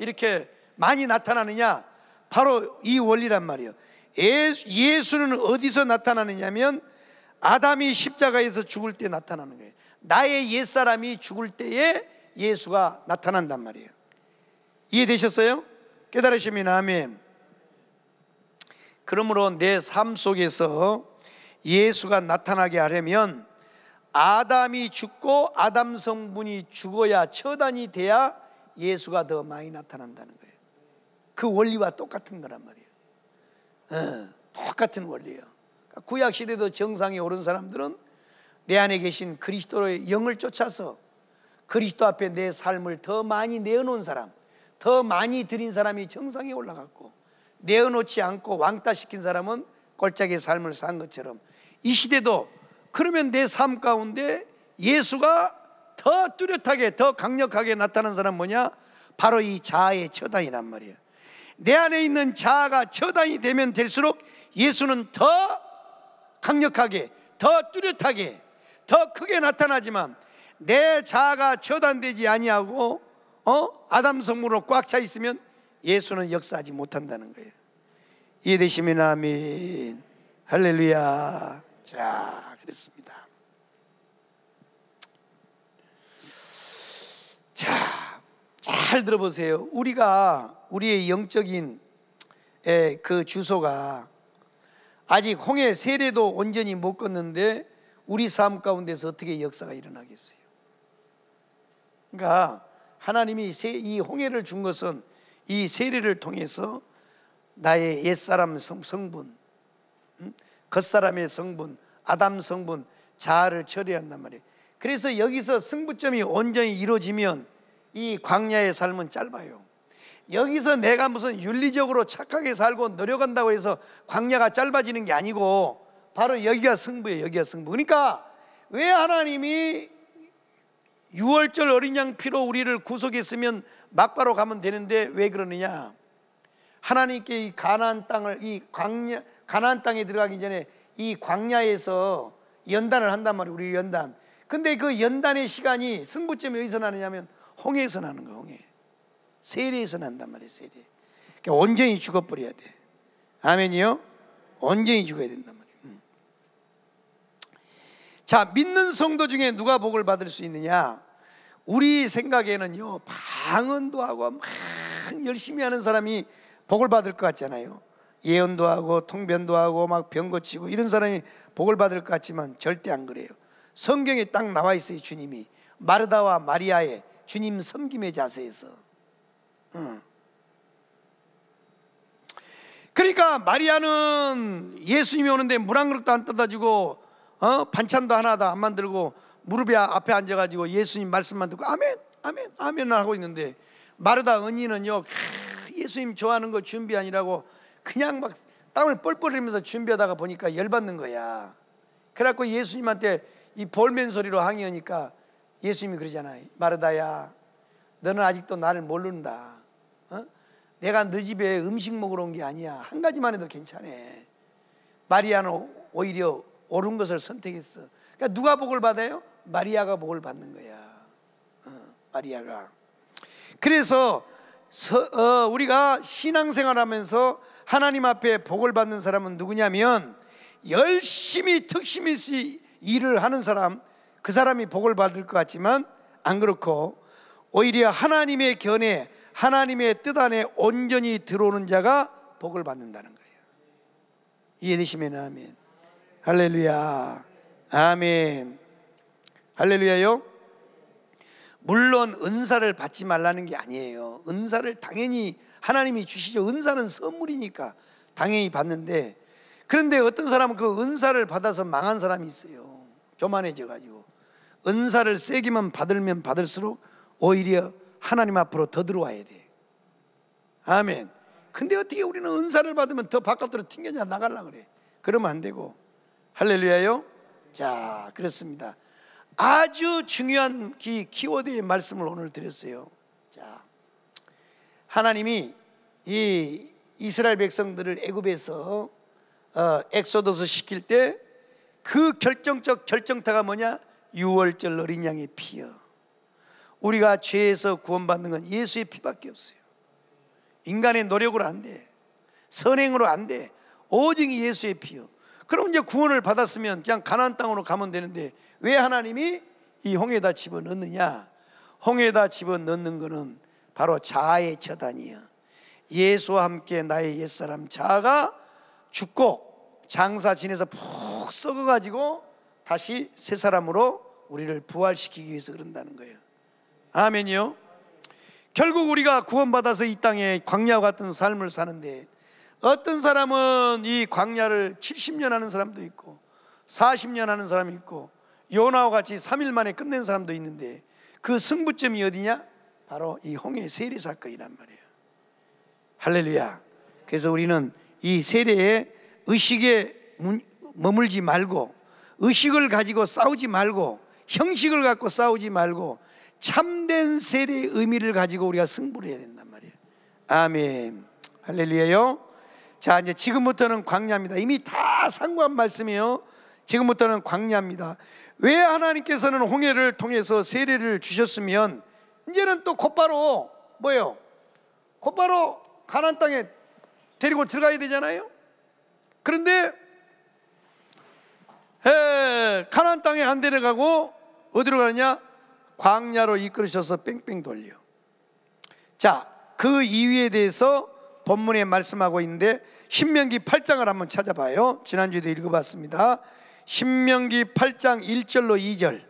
이렇게 많이 나타나느냐 바로 이 원리란 말이에요. 예수, 는 어디서 나타나느냐면 아담이 십자가에서 죽을 때 나타나는 거예요. 나의 옛 사람이 죽을 때에 예수가 나타난단 말이에요. 이해되셨어요? 깨달으시면 아멘. 그러므로 내 삶 속에서 예수가 나타나게 하려면 아담이 죽고 아담 성분이 죽어야 처단이 돼야 예수가 더 많이 나타난다는 거예요. 그 원리와 똑같은 거란 말이에요. 어, 똑같은 원리예요. 그러니까 구약 시대도 정상에 오른 사람들은 내 안에 계신 그리스도의 영을 쫓아서 그리스도 앞에 내 삶을 더 많이 내어놓은 사람, 더 많이 드린 사람이 정상에 올라갔고 내어놓지 않고 왕따시킨 사람은 꼴짝의 삶을 산 것처럼 이 시대도 그러면 내 삶 가운데 예수가 더 뚜렷하게 더 강력하게 나타난 사람 뭐냐? 바로 이 자아의 처단이란 말이에요. 내 안에 있는 자아가 처단이 되면 될수록 예수는 더 강력하게, 더 뚜렷하게, 더 크게 나타나지만 내 자아가 처단되지 아니하고 어? 아담 성물로 꽉 차 있으면 예수는 역사하지 못한다는 거예요. 이해되시면 아멘. 할렐루야. 자. 그랬습니다. 자, 잘 들어보세요. 우리가 우리의 영적인 그 주소가 아직 홍해 세례도 온전히 못 걷는데 우리 삶 가운데서 어떻게 역사가 일어나겠어요? 그러니까 하나님이 이 홍해를 준 것은 이 세례를 통해서 나의 옛사람 성분, 음? 겉사람의 성분, 아담 성분 자아를 처리한단 말이에요. 그래서 여기서 승부점이 온전히 이루어지면 이 광야의 삶은 짧아요. 여기서 내가 무슨 윤리적으로 착하게 살고 노력한다고 해서 광야가 짧아지는 게 아니고 바로 여기가 승부예요. 여기가 승부. 그러니까 왜 하나님이 유월절 어린 양 피로 우리를 구속했으면 막바로 가면 되는데 왜 그러느냐? 하나님께 이 가나안 땅을 이 광야 가나안 땅에 들어가기 전에 이 광야에서 연단을 한단 말이에요. 우리 연단. 근데 그 연단의 시간이 승부점이 어디서 나느냐면 홍해에서 나는 거예요. 홍해. 세례에서 난단 말이에요. 세례. 그러니까 온전히 죽어버려야 돼. 아멘이요? 온전히 죽어야 된단 말이에요. 음. 자, 믿는 성도 중에 누가 복을 받을 수 있느냐? 우리 생각에는요, 방언도 하고 막 열심히 하는 사람이 복을 받을 것 같잖아요. 예언도 하고 통변도 하고 막병 고치고 이런 사람이 복을 받을 것 같지만 절대 안 그래요. 성경에 딱 나와 있어요 주님이 마르다와 마리아의 주님 섬김의 자세에서. 응. 그러니까 마리아는 예수님이 오는데 물 한 그릇도 안 떠다 주고 어? 반찬도 하나도 안 만들고 무릎에 앞에 앉아가지고 예수님 말씀만 듣고 아멘 아멘 아멘 하고 있는데 마르다 언니는요 예수님 좋아하는 거 준비 아니라고 그냥 막 땀을 뻘뻘 흘리면서 준비하다가 보니까 열받는 거야. 그래갖고 예수님한테 이 볼멘 소리로 항의하니까 예수님이 그러잖아요. 마르다야, 너는 아직도 나를 모른다. 어? 내가 너 집에 음식 먹으러 온 게 아니야. 한 가지만 해도 괜찮아. 마리아는 오히려 옳은 것을 선택했어. 그러니까 누가 복을 받아요? 마리아가 복을 받는 거야. 어, 마리아가. 그래서 서, 어, 우리가 신앙생활하면서 하나님 앞에 복을 받는 사람은 누구냐면 열심히 특심시 일을 하는 사람 그 사람이 복을 받을 것 같지만 안 그렇고 오히려 하나님의 견해 하나님의 뜻 안에 온전히 들어오는 자가 복을 받는다는 거예요. 이해되시면 아멘. 할렐루야. 아멘. 할렐루야요. 물론 은사를 받지 말라는 게 아니에요. 은사를 당연히 하나님이 주시죠. 은사는 선물이니까 당연히 받는데 그런데 어떤 사람은 그 은사를 받아서 망한 사람이 있어요. 교만해져 가지고 은사를 세기만 받으면 받을수록 오히려 하나님 앞으로 더 들어와야 돼. 아멘. 근데 어떻게 우리는 은사를 받으면 더 바깥으로 튕겨져 나가려 그래. 그러면 안 되고. 할렐루야요. 자, 그렇습니다. 아주 중요한 키, 키워드의 말씀을 오늘 드렸어요. 하나님이 이 이스라엘 백성들을 애굽에서 어, 엑소더스 시킬 때 그 결정적 결정타가 뭐냐? 유월절 어린 양의 피요. 우리가 죄에서 구원받는 건 예수의 피밖에 없어요. 인간의 노력으로 안 돼. 선행으로 안 돼. 오직 예수의 피요. 그럼 이제 구원을 받았으면 그냥 가나안 땅으로 가면 되는데 왜 하나님이 이 홍해다 집어넣느냐? 홍해다 집어넣는 거는 바로 자아의 처단이요. 예수와 함께 나의 옛사람 자아가 죽고 장사 지내서 푹 썩어가지고 다시 새 사람으로 우리를 부활시키기 위해서 그런다는 거예요. 아멘이요. 결국 우리가 구원받아서 이 땅에 광야와 같은 삶을 사는데 어떤 사람은 이 광야를 70년 하는 사람도 있고 40년 하는 사람이 있고 요나와 같이 3일 만에 끝낸 사람도 있는데 그 승부점이 어디냐? 바로 이 홍해 세례 사건이란 말이에요. 할렐루야. 그래서 우리는 이 세례의 의식에 머물지 말고 의식을 가지고 싸우지 말고 형식을 갖고 싸우지 말고 참된 세례의 의미를 가지고 우리가 승부를 해야 된단 말이에요. 아멘. 할렐루야요. 자, 이제 지금부터는 광야입니다. 이미 다 상관 말씀이에요. 지금부터는 광야입니다. 왜 하나님께서는 홍해를 통해서 세례를 주셨으면 이제는 또 곧바로 뭐예요? 곧바로 가난 땅에 데리고 들어가야 되잖아요. 그런데 에, 가난 땅에 안 데려가고 어디로 가느냐? 광야로 이끌으셔서 뺑뺑 돌려. 자, 그 이유에 대해서 본문에 말씀하고 있는데 신명기 8장을 한번 찾아봐요. 지난주에도 읽어봤습니다. 신명기 8장 1절로 2절.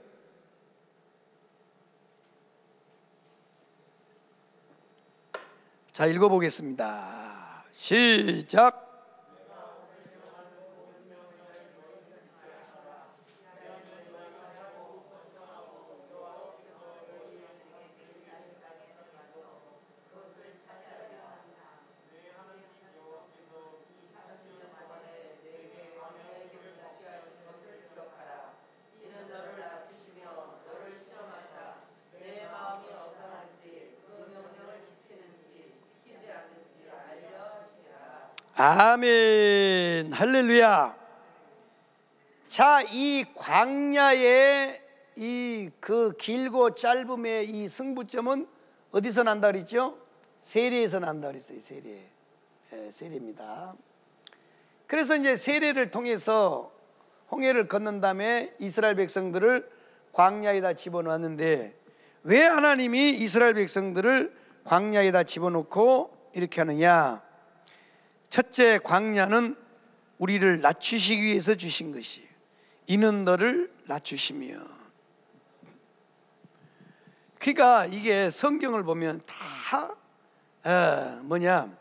자, 읽어보겠습니다. 시작. 아멘. 할렐루야. 자, 이 광야의 이그 길고 짧음의 이 승부점은 어디서 난다 그랬죠? 세례에서 난다 그랬어요. 세례. 네, 세례입니다. 그래서 이제 세례를 통해서 홍해를 건넌 다음에 이스라엘 백성들을 광야에다 집어넣었는데 왜 하나님이 이스라엘 백성들을 광야에다 집어넣고 이렇게 하느냐? 첫째 광야는 우리를 낮추시기 위해서 주신 것이에요. 이는 너를 낮추시며. 그러니까 이게 성경을 보면 다 에, 뭐냐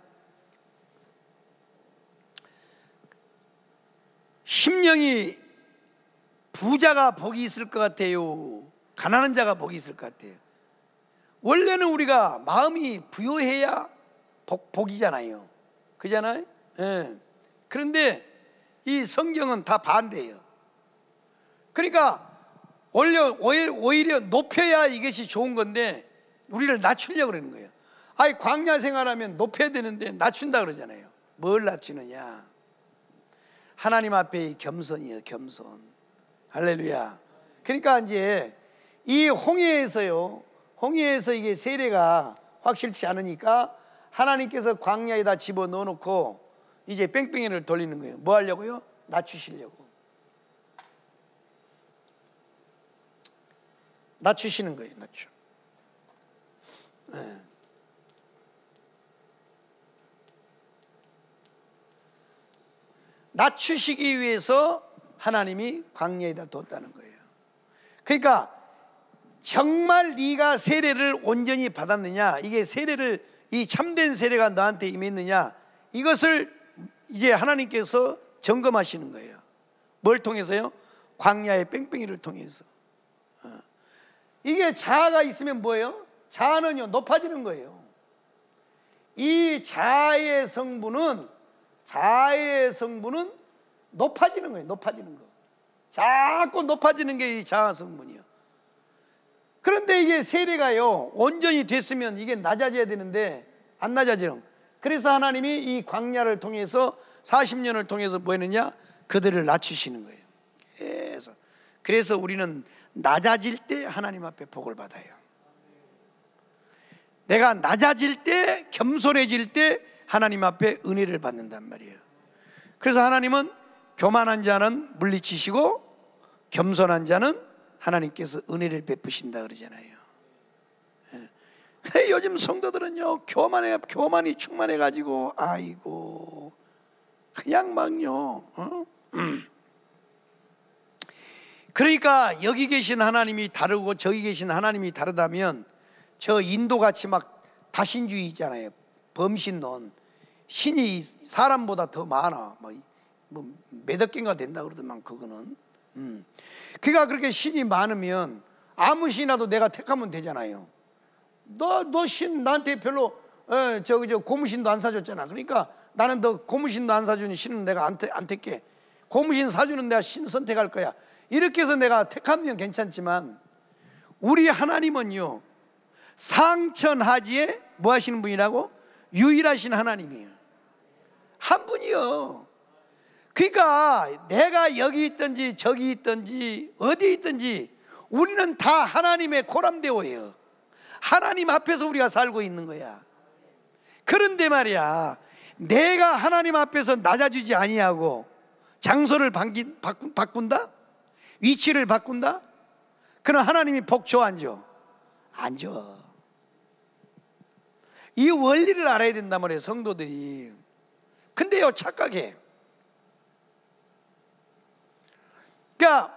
심령이 부자가 복이 있을 것 같아요. 가난한 자가 복이 있을 것 같아요. 원래는 우리가 마음이 부여해야 복, 복이잖아요. 그잖아요. 예. 그런데 이 성경은 다 반대예요. 그러니까 오히려, 오히려 높여야 이것이 좋은 건데 우리를 낮추려고 그러는 거예요. 아이 광야 생활하면 높여야 되는데 낮춘다 그러잖아요. 뭘 낮추느냐? 하나님 앞에의 겸손이에요, 겸손. 할렐루야. 그러니까 이제 이 홍해에서요. 홍해에서 이게 세례가 확실치 않으니까 하나님께서 광야에다 집어 넣어놓고 이제 뺑뺑이를 돌리는 거예요. 뭐 하려고요? 낮추시려고. 낮추시는 거예요. 낮추. 네. 낮추시기 위해서 하나님이 광야에다 뒀다는 거예요. 그러니까 정말 네가 세례를 온전히 받았느냐? 이게 세례를 이 참된 세례가 너한테 임했느냐 이것을 이제 하나님께서 점검하시는 거예요. 뭘 통해서요? 광야의 뺑뺑이를 통해서. 어. 이게 자아가 있으면 뭐예요? 자아는요 높아지는 거예요. 이 자아의 성분은 자아의 성분은 높아지는 거예요. 높아지는 거. 자꾸 높아지는 게 이 자아 성분이요. 그런데 이게 세례가요 온전히 됐으면 이게 낮아져야 되는데 안 낮아지는 그래서 하나님이 이 광야를 통해서 40년을 통해서 뭐 했느냐 그들을 낮추시는 거예요 계속 그래서 우리는 낮아질 때 하나님 앞에 복을 받아요 내가 낮아질 때 겸손해질 때 하나님 앞에 은혜를 받는단 말이에요 그래서 하나님은 교만한 자는 물리치시고 겸손한 자는 하나님께서 은혜를 베푸신다 그러잖아요. 예. 요즘 성도들은요 교만해 교만이 충만해 가지고 아이고 그냥 막요. 어? 음. 그러니까 여기 계신 하나님이 다르고 저기 계신 하나님이 다르다면 저 인도 같이 막 다신주의 잖아요 범신론 신이 사람보다 더 많아. 뭐, 뭐 몇억 개가 된다 그러더만 그거는 음. 그가 그렇게 신이 많으면 아무 신이라도 내가 택하면 되잖아요. 너, 너 신 나한테 별로 어, 저기 저 고무신도 안 사줬잖아. 그러니까 나는 너 고무신도 안 사주는 신은 내가 안, 안 택해. 고무신 사주는 내가 신 선택할 거야. 이렇게 해서 내가 택하면 괜찮지만 우리 하나님은요 상천하지에 뭐 하시는 분이라고 유일하신 하나님이에요. 한 분이요. 그러니까 내가 여기 있든지 저기 있든지 어디 있든지 우리는 다 하나님의 고람대오예요. 하나님 앞에서 우리가 살고 있는 거야. 그런데 말이야. 내가 하나님 앞에서 낮아지지 아니하고 장소를 바뀐, 바꾼, 바꾼다? 위치를 바꾼다? 그럼 하나님이 복초 안 줘? 안 줘. 이 원리를 알아야 된단 말이에요, 성도들이. 근데요, 착각해. 그러니까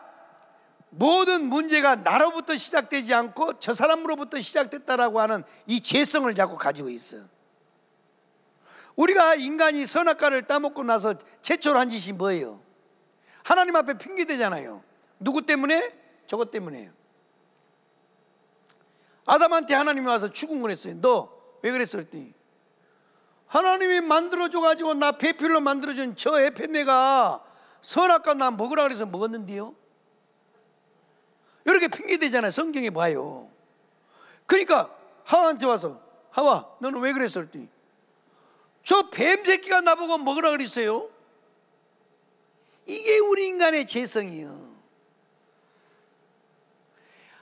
모든 문제가 나로부터 시작되지 않고 저 사람으로부터 시작됐다라고 하는 이 죄성을 자꾸 가지고 있어. 우리가 인간이 선악과를 따먹고 나서 최초로 한 짓이 뭐예요? 하나님 앞에 핑계대잖아요. 누구 때문에? 저것 때문에요. 아담한테 하나님이 와서 추궁을 했어요. 너 왜 그랬어? 그랬더니 하나님이 만들어줘가지고 나 배필로 만들어준 저 에페네가 선악과 나 먹으라 그래서 먹었는데요. 이렇게 핑계대잖아요. 성경에 봐요. 그러니까 하와한테 와서 하와 너는 왜 그랬어? 저 뱀새끼가 나보고 먹으라 그랬어요. 이게 우리 인간의 재성이요.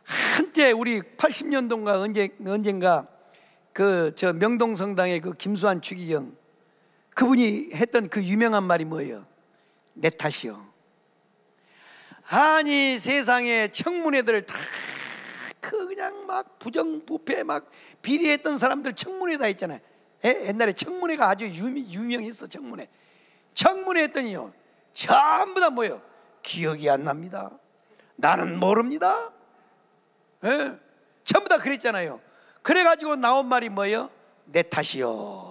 한때 우리 80년도인가 언제, 언젠가 그 저 명동성당의 그 김수환 추기경 그분이 했던 그 유명한 말이 뭐예요? 내 탓이요. 아니 세상에 청문회들 다그냥막 그 부정부패 막 비리했던 사람들 청문회 다 있잖아요. 에? 옛날에 청문회가 아주 유명, 했어 청문회. 청문회 했더니요 전부 다 뭐예요? 기억이 안 납니다. 나는 모릅니다. 에? 전부 다 그랬잖아요. 그래가지고 나온 말이 뭐예요? 내 탓이요.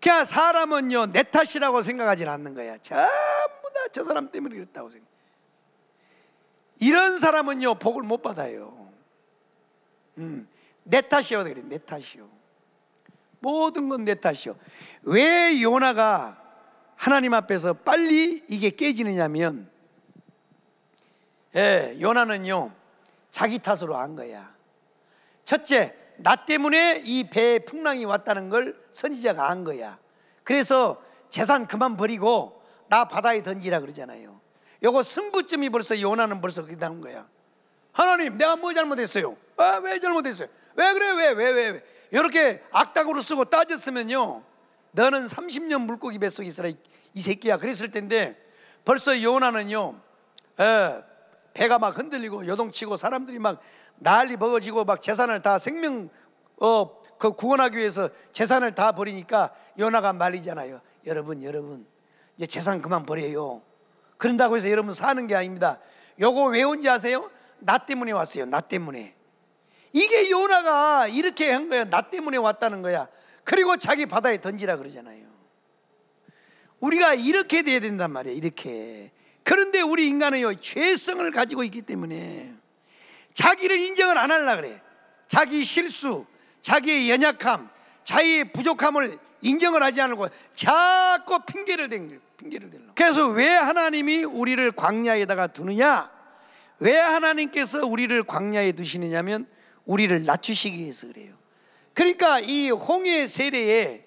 그냥 사람은요 내 탓이라고 생각하지 않는 거야. 전부 다 저 사람 때문에 그랬다고 생각. 이런 사람은요 복을 못 받아요. 음, 내 탓이요 그래 내 탓이요. 모든 건 내 탓이요. 왜 요나가 하나님 앞에서 빨리 이게 깨지느냐면, 예, 요나는요 자기 탓으로 한 거야. 첫째, 나 때문에 이 배에 풍랑이 왔다는 걸 선지자가 한 거야. 그래서 재산 그만 버리고 나 바다에 던지라 그러잖아요. 요거 승부점이 벌써 요나는 벌써 그렇게 나온 거야. 하나님, 내가 뭐 잘못했어요? 아, 왜 잘못했어요? 왜 그래? 왜, 왜, 왜, 왜? 이렇게 악당으로 쓰고 따졌으면요. 너는 30년 물고기 뱃속에 있으라, 이, 이 새끼야. 그랬을 텐데 벌써 요나는요. 에, 배가 막 흔들리고 여동치고 사람들이 막 난리 버거지고 막 재산을 다 생명 어그 구원하기 위해서 재산을 다 버리니까 요나가 말리잖아요. 여러분 여러분 이제 재산 그만 버려요. 그런다고 해서 여러분 사는 게 아닙니다. 요거 왜 온지 아세요? 나 때문에 왔어요. 나 때문에. 이게 요나가 이렇게 한 거야. 나 때문에 왔다는 거야. 그리고 자기 바다에 던지라 그러잖아요. 우리가 이렇게 돼야 된단 말이야. 이렇게. 그런데 우리 인간은요 죄성을 가지고 있기 때문에 자기를 인정을 안 하려 그래. 자기 실수, 자기의 연약함, 자기의 부족함을 인정을 하지 않고 자꾸 핑계를 댄 거예요. 핑계를 대려. 그래서 왜 하나님이 우리를 광야에다가 두느냐? 왜 하나님께서 우리를 광야에 두시느냐면 우리를 낮추시기 위해서 그래요. 그러니까 이 홍해 세례에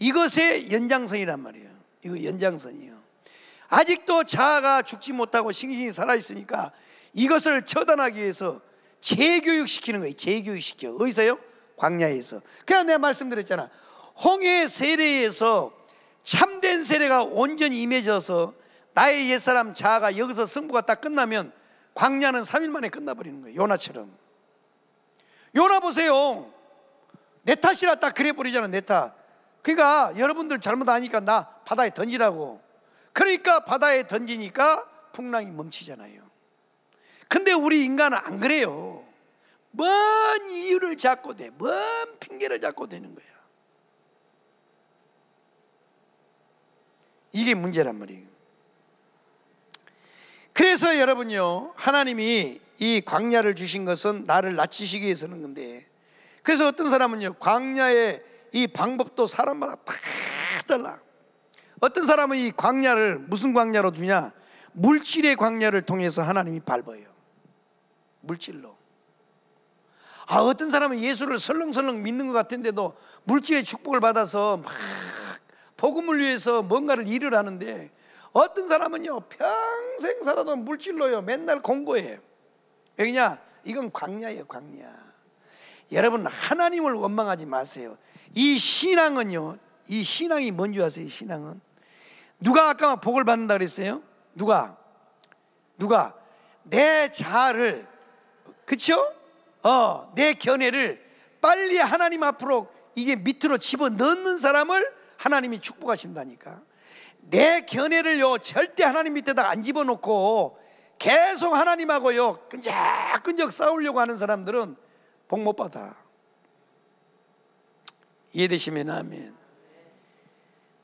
이것의 연장선이란 말이에요. 이거 연장선이요 아직도 자아가 죽지 못하고 싱싱이 살아있으니까 이것을 처단하기 위해서 재교육시키는 거예요. 재교육시켜. 어디서요? 광야에서. 그냥 내가 말씀드렸잖아. 홍해 세례에서 참된 세례가 온전히 임해져서 나의 옛사람 자아가 여기서 승부가 딱 끝나면 광야는 3일 만에 끝나버리는 거예요. 요나처럼. 요나 보세요. 내 탓이라 딱 그래버리잖아, 내 탓. 그러니까 여러분들 잘못 아니까 나 바다에 던지라고. 그러니까 바다에 던지니까 풍랑이 멈추잖아요. 근데 우리 인간은 안 그래요. 먼 이유를 잡고 돼. 먼 핑계를 잡고 되는 거야. 이게 문제란 말이에요. 그래서 여러분요, 하나님이 이 광야를 주신 것은 나를 낮추시기 위해서는 건데, 그래서 어떤 사람은요, 광야의 이 방법도 사람마다 다 달라. 어떤 사람은 이 광야를 무슨 광야로 두냐? 물질의 광야를 통해서 하나님이 밟아요. 물질로. 아, 어떤 사람은 예수를 설렁설렁 믿는 것 같은데도 물질의 축복을 받아서 막 복음을 위해서 뭔가를 일을 하는데 어떤 사람은요, 평생 살아도 물질로요, 맨날 공고해. 왜냐? 이건 광야예요, 광야. 여러분, 하나님을 원망하지 마세요. 이 신앙은요, 이 신앙이 뭔지 아세요? 신앙은 누가 아까 복을 받는다 그랬어요? 누가? 누가? 내 자아를 그쵸? 어, 내 견해를 빨리 하나님 앞으로 이게 밑으로 집어 넣는 사람을 하나님이 축복하신다니까. 내 견해를요 절대 하나님 밑에다 안 집어넣고 계속 하나님하고요 끈적끈적 싸우려고 하는 사람들은 복 못 받아. 이해되시면 아멘.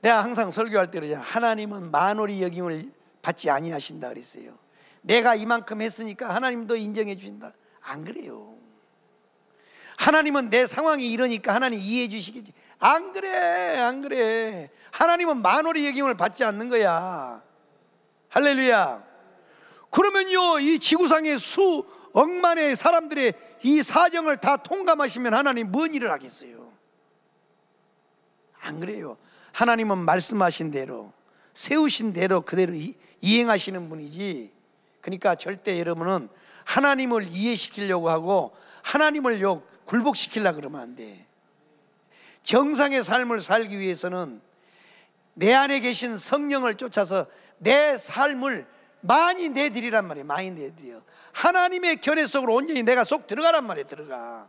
내가 항상 설교할 때 그러잖아. 하나님은 만월이 여김을 받지 아니하신다 그랬어요. 내가 이만큼 했으니까 하나님도 인정해 주신다. 안 그래요. 하나님은 내 상황이 이러니까 하나님 이해해 주시겠지. 안 그래, 안 그래. 하나님은 만월의 여김을 받지 않는 거야. 할렐루야. 그러면요, 이 지구상의 수 억만의 사람들의 이 사정을 다 통감하시면 하나님 뭔 일을 하겠어요? 안 그래요. 하나님은 말씀하신 대로 세우신 대로 그대로 이, 행하시는 분이지. 그러니까 절대 여러분은 하나님을 이해시키려고 하고 하나님을 욕 굴복시키려 그러면 안 돼. 정상의 삶을 살기 위해서는 내 안에 계신 성령을 쫓아서 내 삶을 많이 내드리란 말이에요. 많이 내드려. 하나님의 견해 속으로 온전히 내가 속 들어가란 말이에요. 들어가.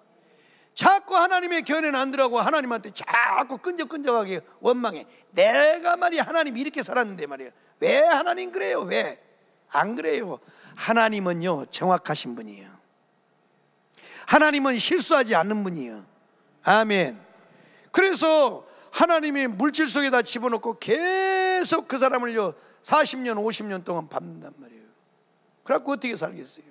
자꾸 하나님의 견해는 안 들어가고 하나님한테 자꾸 끈적끈적하게 원망해. 내가 말이 하나님 이렇게 살았는데 말이야. 왜 하나님 그래요? 왜? 안 그래요. 하나님은요 정확하신 분이에요. 하나님은 실수하지 않는 분이에요. 아멘. 그래서 하나님이 물질 속에다 집어넣고 계속 그 사람을요 40년 50년 동안 밟는단 말이에요. 그래갖고 어떻게 살겠어요?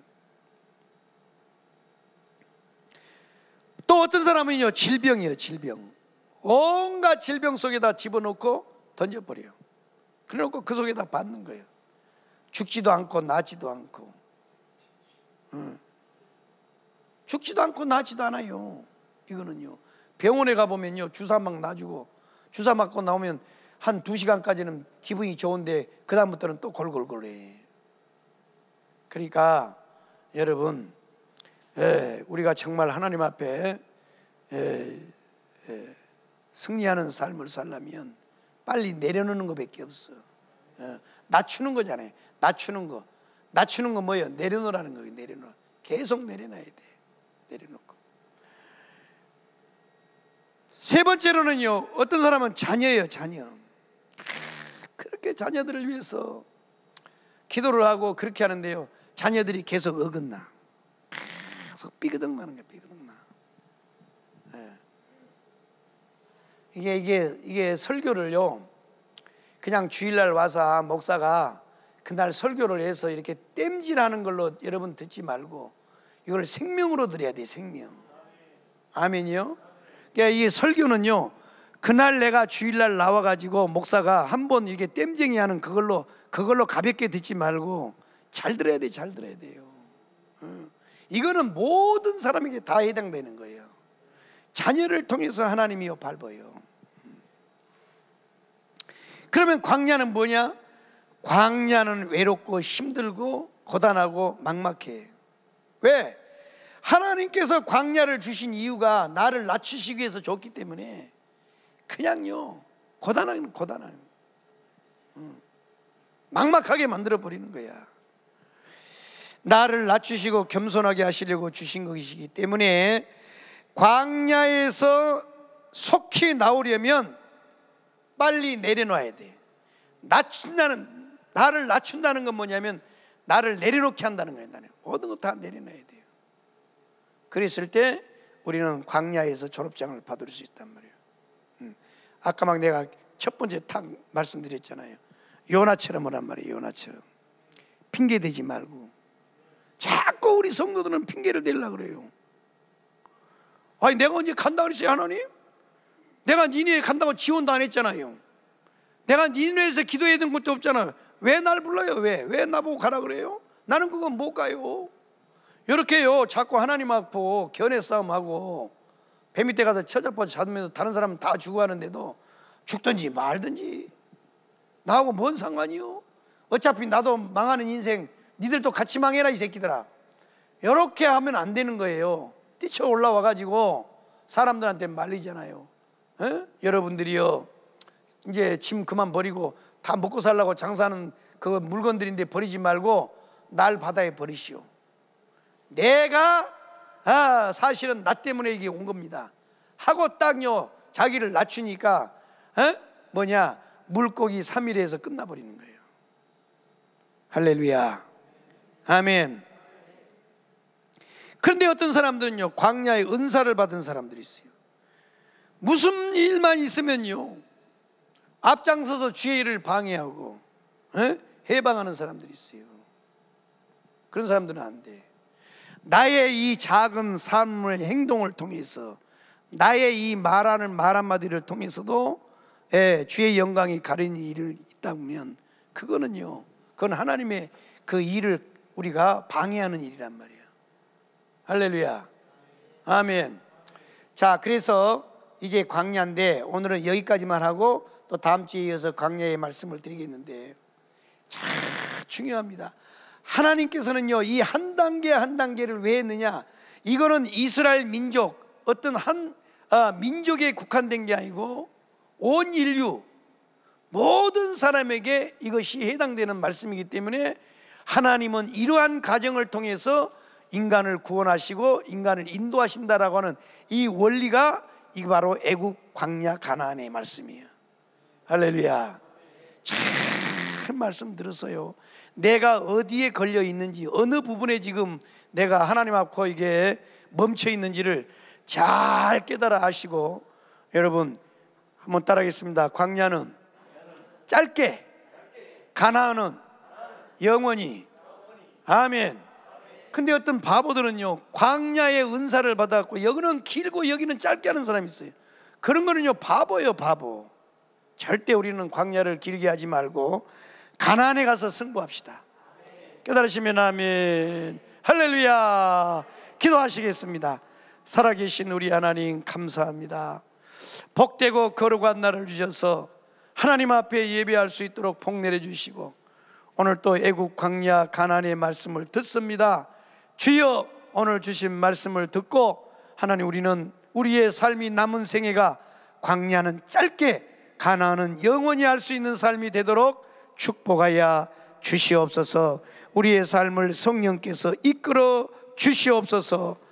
또 어떤 사람은요, 질병이에요, 질병. 온갖 질병 속에다 집어넣고 던져버려요. 그래놓고 그 속에다 받는 거예요. 죽지도 않고 나지도 않고. 죽지도 않고 나지도 않아요. 이거는요. 병원에 가보면요, 주사 막 놔주고, 주사 맞고 나오면 한 두시간까지는 기분이 좋은데, 그다음부터는 또 골골골해. 그러니까 여러분, 예, 우리가 정말 하나님 앞에 예, 예, 승리하는 삶을 살려면 빨리 내려놓는 것밖에 없어. 예, 낮추는 거잖아요. 낮추는 거. 낮추는 거 뭐예요? 내려놓으라는 거예요. 내려놓. 계속 내려놔야 돼. 내려놓고. 세 번째로는요. 어떤 사람은 자녀예요. 자녀. 그렇게 자녀들을 위해서 기도를 하고 그렇게 하는데요. 자녀들이 계속 어긋나. 삐그덕 나는 게 삐그덕 나. 예. 이게 이게 이게 설교를요. 그냥 주일날 와서 아, 목사가 그날 설교를 해서 이렇게 땜질하는 걸로 여러분 듣지 말고 이걸 생명으로 드려야 돼 생명. 아멘이요. 그러니까 이 설교는요. 그날 내가 주일날 나와 가지고 목사가 한 번 이렇게 땜쟁이 하는 그걸로 그걸로 가볍게 듣지 말고 잘 들어야 돼. 잘 들어야 돼요. 응. 이거는 모든 사람에게 다 해당되는 거예요. 자녀를 통해서 하나님이요 밟아요. 그러면 광야는 뭐냐? 광야는 외롭고 힘들고 고단하고 막막해. 왜? 하나님께서 광야를 주신 이유가 나를 낮추시기 위해서 줬기 때문에 그냥요 고단하면 고단하요 음. 막막하게 만들어 버리는 거야. 나를 낮추시고 겸손하게 하시려고 주신 것이기 때문에 광야에서 속히 나오려면 빨리 내려놔야 돼. 낮춘다는 나를 낮춘다는 건 뭐냐면 나를 내려놓게 한다는 거예요. 나는 모든 것 다 내려놔야 돼요. 그랬을 때 우리는 광야에서 졸업장을 받을 수 있단 말이에요. 음. 아까 막 내가 첫 번째 탁 말씀드렸잖아요. 요나처럼 하란 말이에요. 요나처럼 핑계 대지 말고 자꾸 우리 성도들은 핑계를 대려 그래요. 아니 내가 언제 간다 그랬어요 하나님? 내가 니네에 간다고 지원도 안 했잖아요. 내가 니네에서 기도해야 되는 것도 없잖아요. 왜날 불러요? 왜? 왜 나보고 가라 그래요? 나는 그건 못 가요. 이렇게요 자꾸 하나님 앞으 견해 싸움하고 배 밑에 가서 처잡아 면서 다른 사람은 다 죽어 하는데도 죽든지 말든지 나하고 뭔 상관이요? 어차피 나도 망하는 인생 니들도 같이 망해라 이 새끼들아. 이렇게 하면 안 되는 거예요. 뛰쳐 올라와 가지고 사람들한테 말리잖아요. 에? 어? 여러분들이요. 이제 짐 그만 버리고 다 먹고 살라고 장사하는 그 물건들인데 버리지 말고 날 바다에 버리시오. 내가 아, 사실은 나 때문에 이게 온 겁니다. 하고 딱요 자기를 낮추니까 에? 어? 뭐냐 물고기 3일에서 끝나버리는 거예요. 할렐루야. 아멘. 그런데 어떤 사람들은요, 광야의 은사를 받은 사람들이 있어요. 무슨 일만 있으면요, 앞장서서 주의 일을 방해하고, 에? 예? 해방하는 사람들이 있어요. 그런 사람들은 안 돼. 나의 이 작은 삶의 행동을 통해서, 나의 이 말하는 말 한마디를 통해서도, 에, 예, 주의 영광이 가린 일을 있다면, 그거는요, 그건 하나님의 그 일을 우리가 방해하는 일이란 말이에요. 할렐루야. 아멘. 자, 그래서 이게 광야인데 오늘은 여기까지만 하고 또 다음 주에 이어서 광야의 말씀을 드리겠는데 참 중요합니다. 하나님께서는요, 이 한 단계 한 단계를 왜 했느냐? 이거는 이스라엘 민족, 어떤 한 아, 민족에 국한된 게 아니고 온 인류, 모든 사람에게 이것이 해당되는 말씀이기 때문에 하나님은 이러한 가정을 통해서 인간을 구원하시고 인간을 인도하신다라고 하는 이 원리가 이 바로 애국 광야 가나안의 말씀이에요. 할렐루야. 참 말씀 들었어요. 내가 어디에 걸려 있는지 어느 부분에 지금 내가 하나님 앞에 이게 멈춰 있는지를 잘 깨달아 아시고 여러분 한번 따라하겠습니다. 광야는 짧게 가나안은 영원히. 아멘. 근데 어떤 바보들은요 광야의 은사를 받았고 여기는 길고 여기는 짧게 하는 사람이 있어요 그런 거는요 바보예요 바보 절대 우리는 광야를 길게 하지 말고 가나안에 가서 승부합시다 깨달으시면 아멘 할렐루야 기도하시겠습니다 살아계신 우리 하나님 감사합니다 복되고 거룩한 날을 주셔서 하나님 앞에 예배할 수 있도록 복 내려주시고 오늘 또 애국 광야 가난의 말씀을 듣습니다. 주여 오늘 주신 말씀을 듣고 하나님 우리는 우리의 삶이 남은 생애가 광야는 짧게 가나은 영원히 할 수 있는 삶이 되도록 축복하여 주시옵소서. 우리의 삶을 성령께서 이끌어 주시옵소서.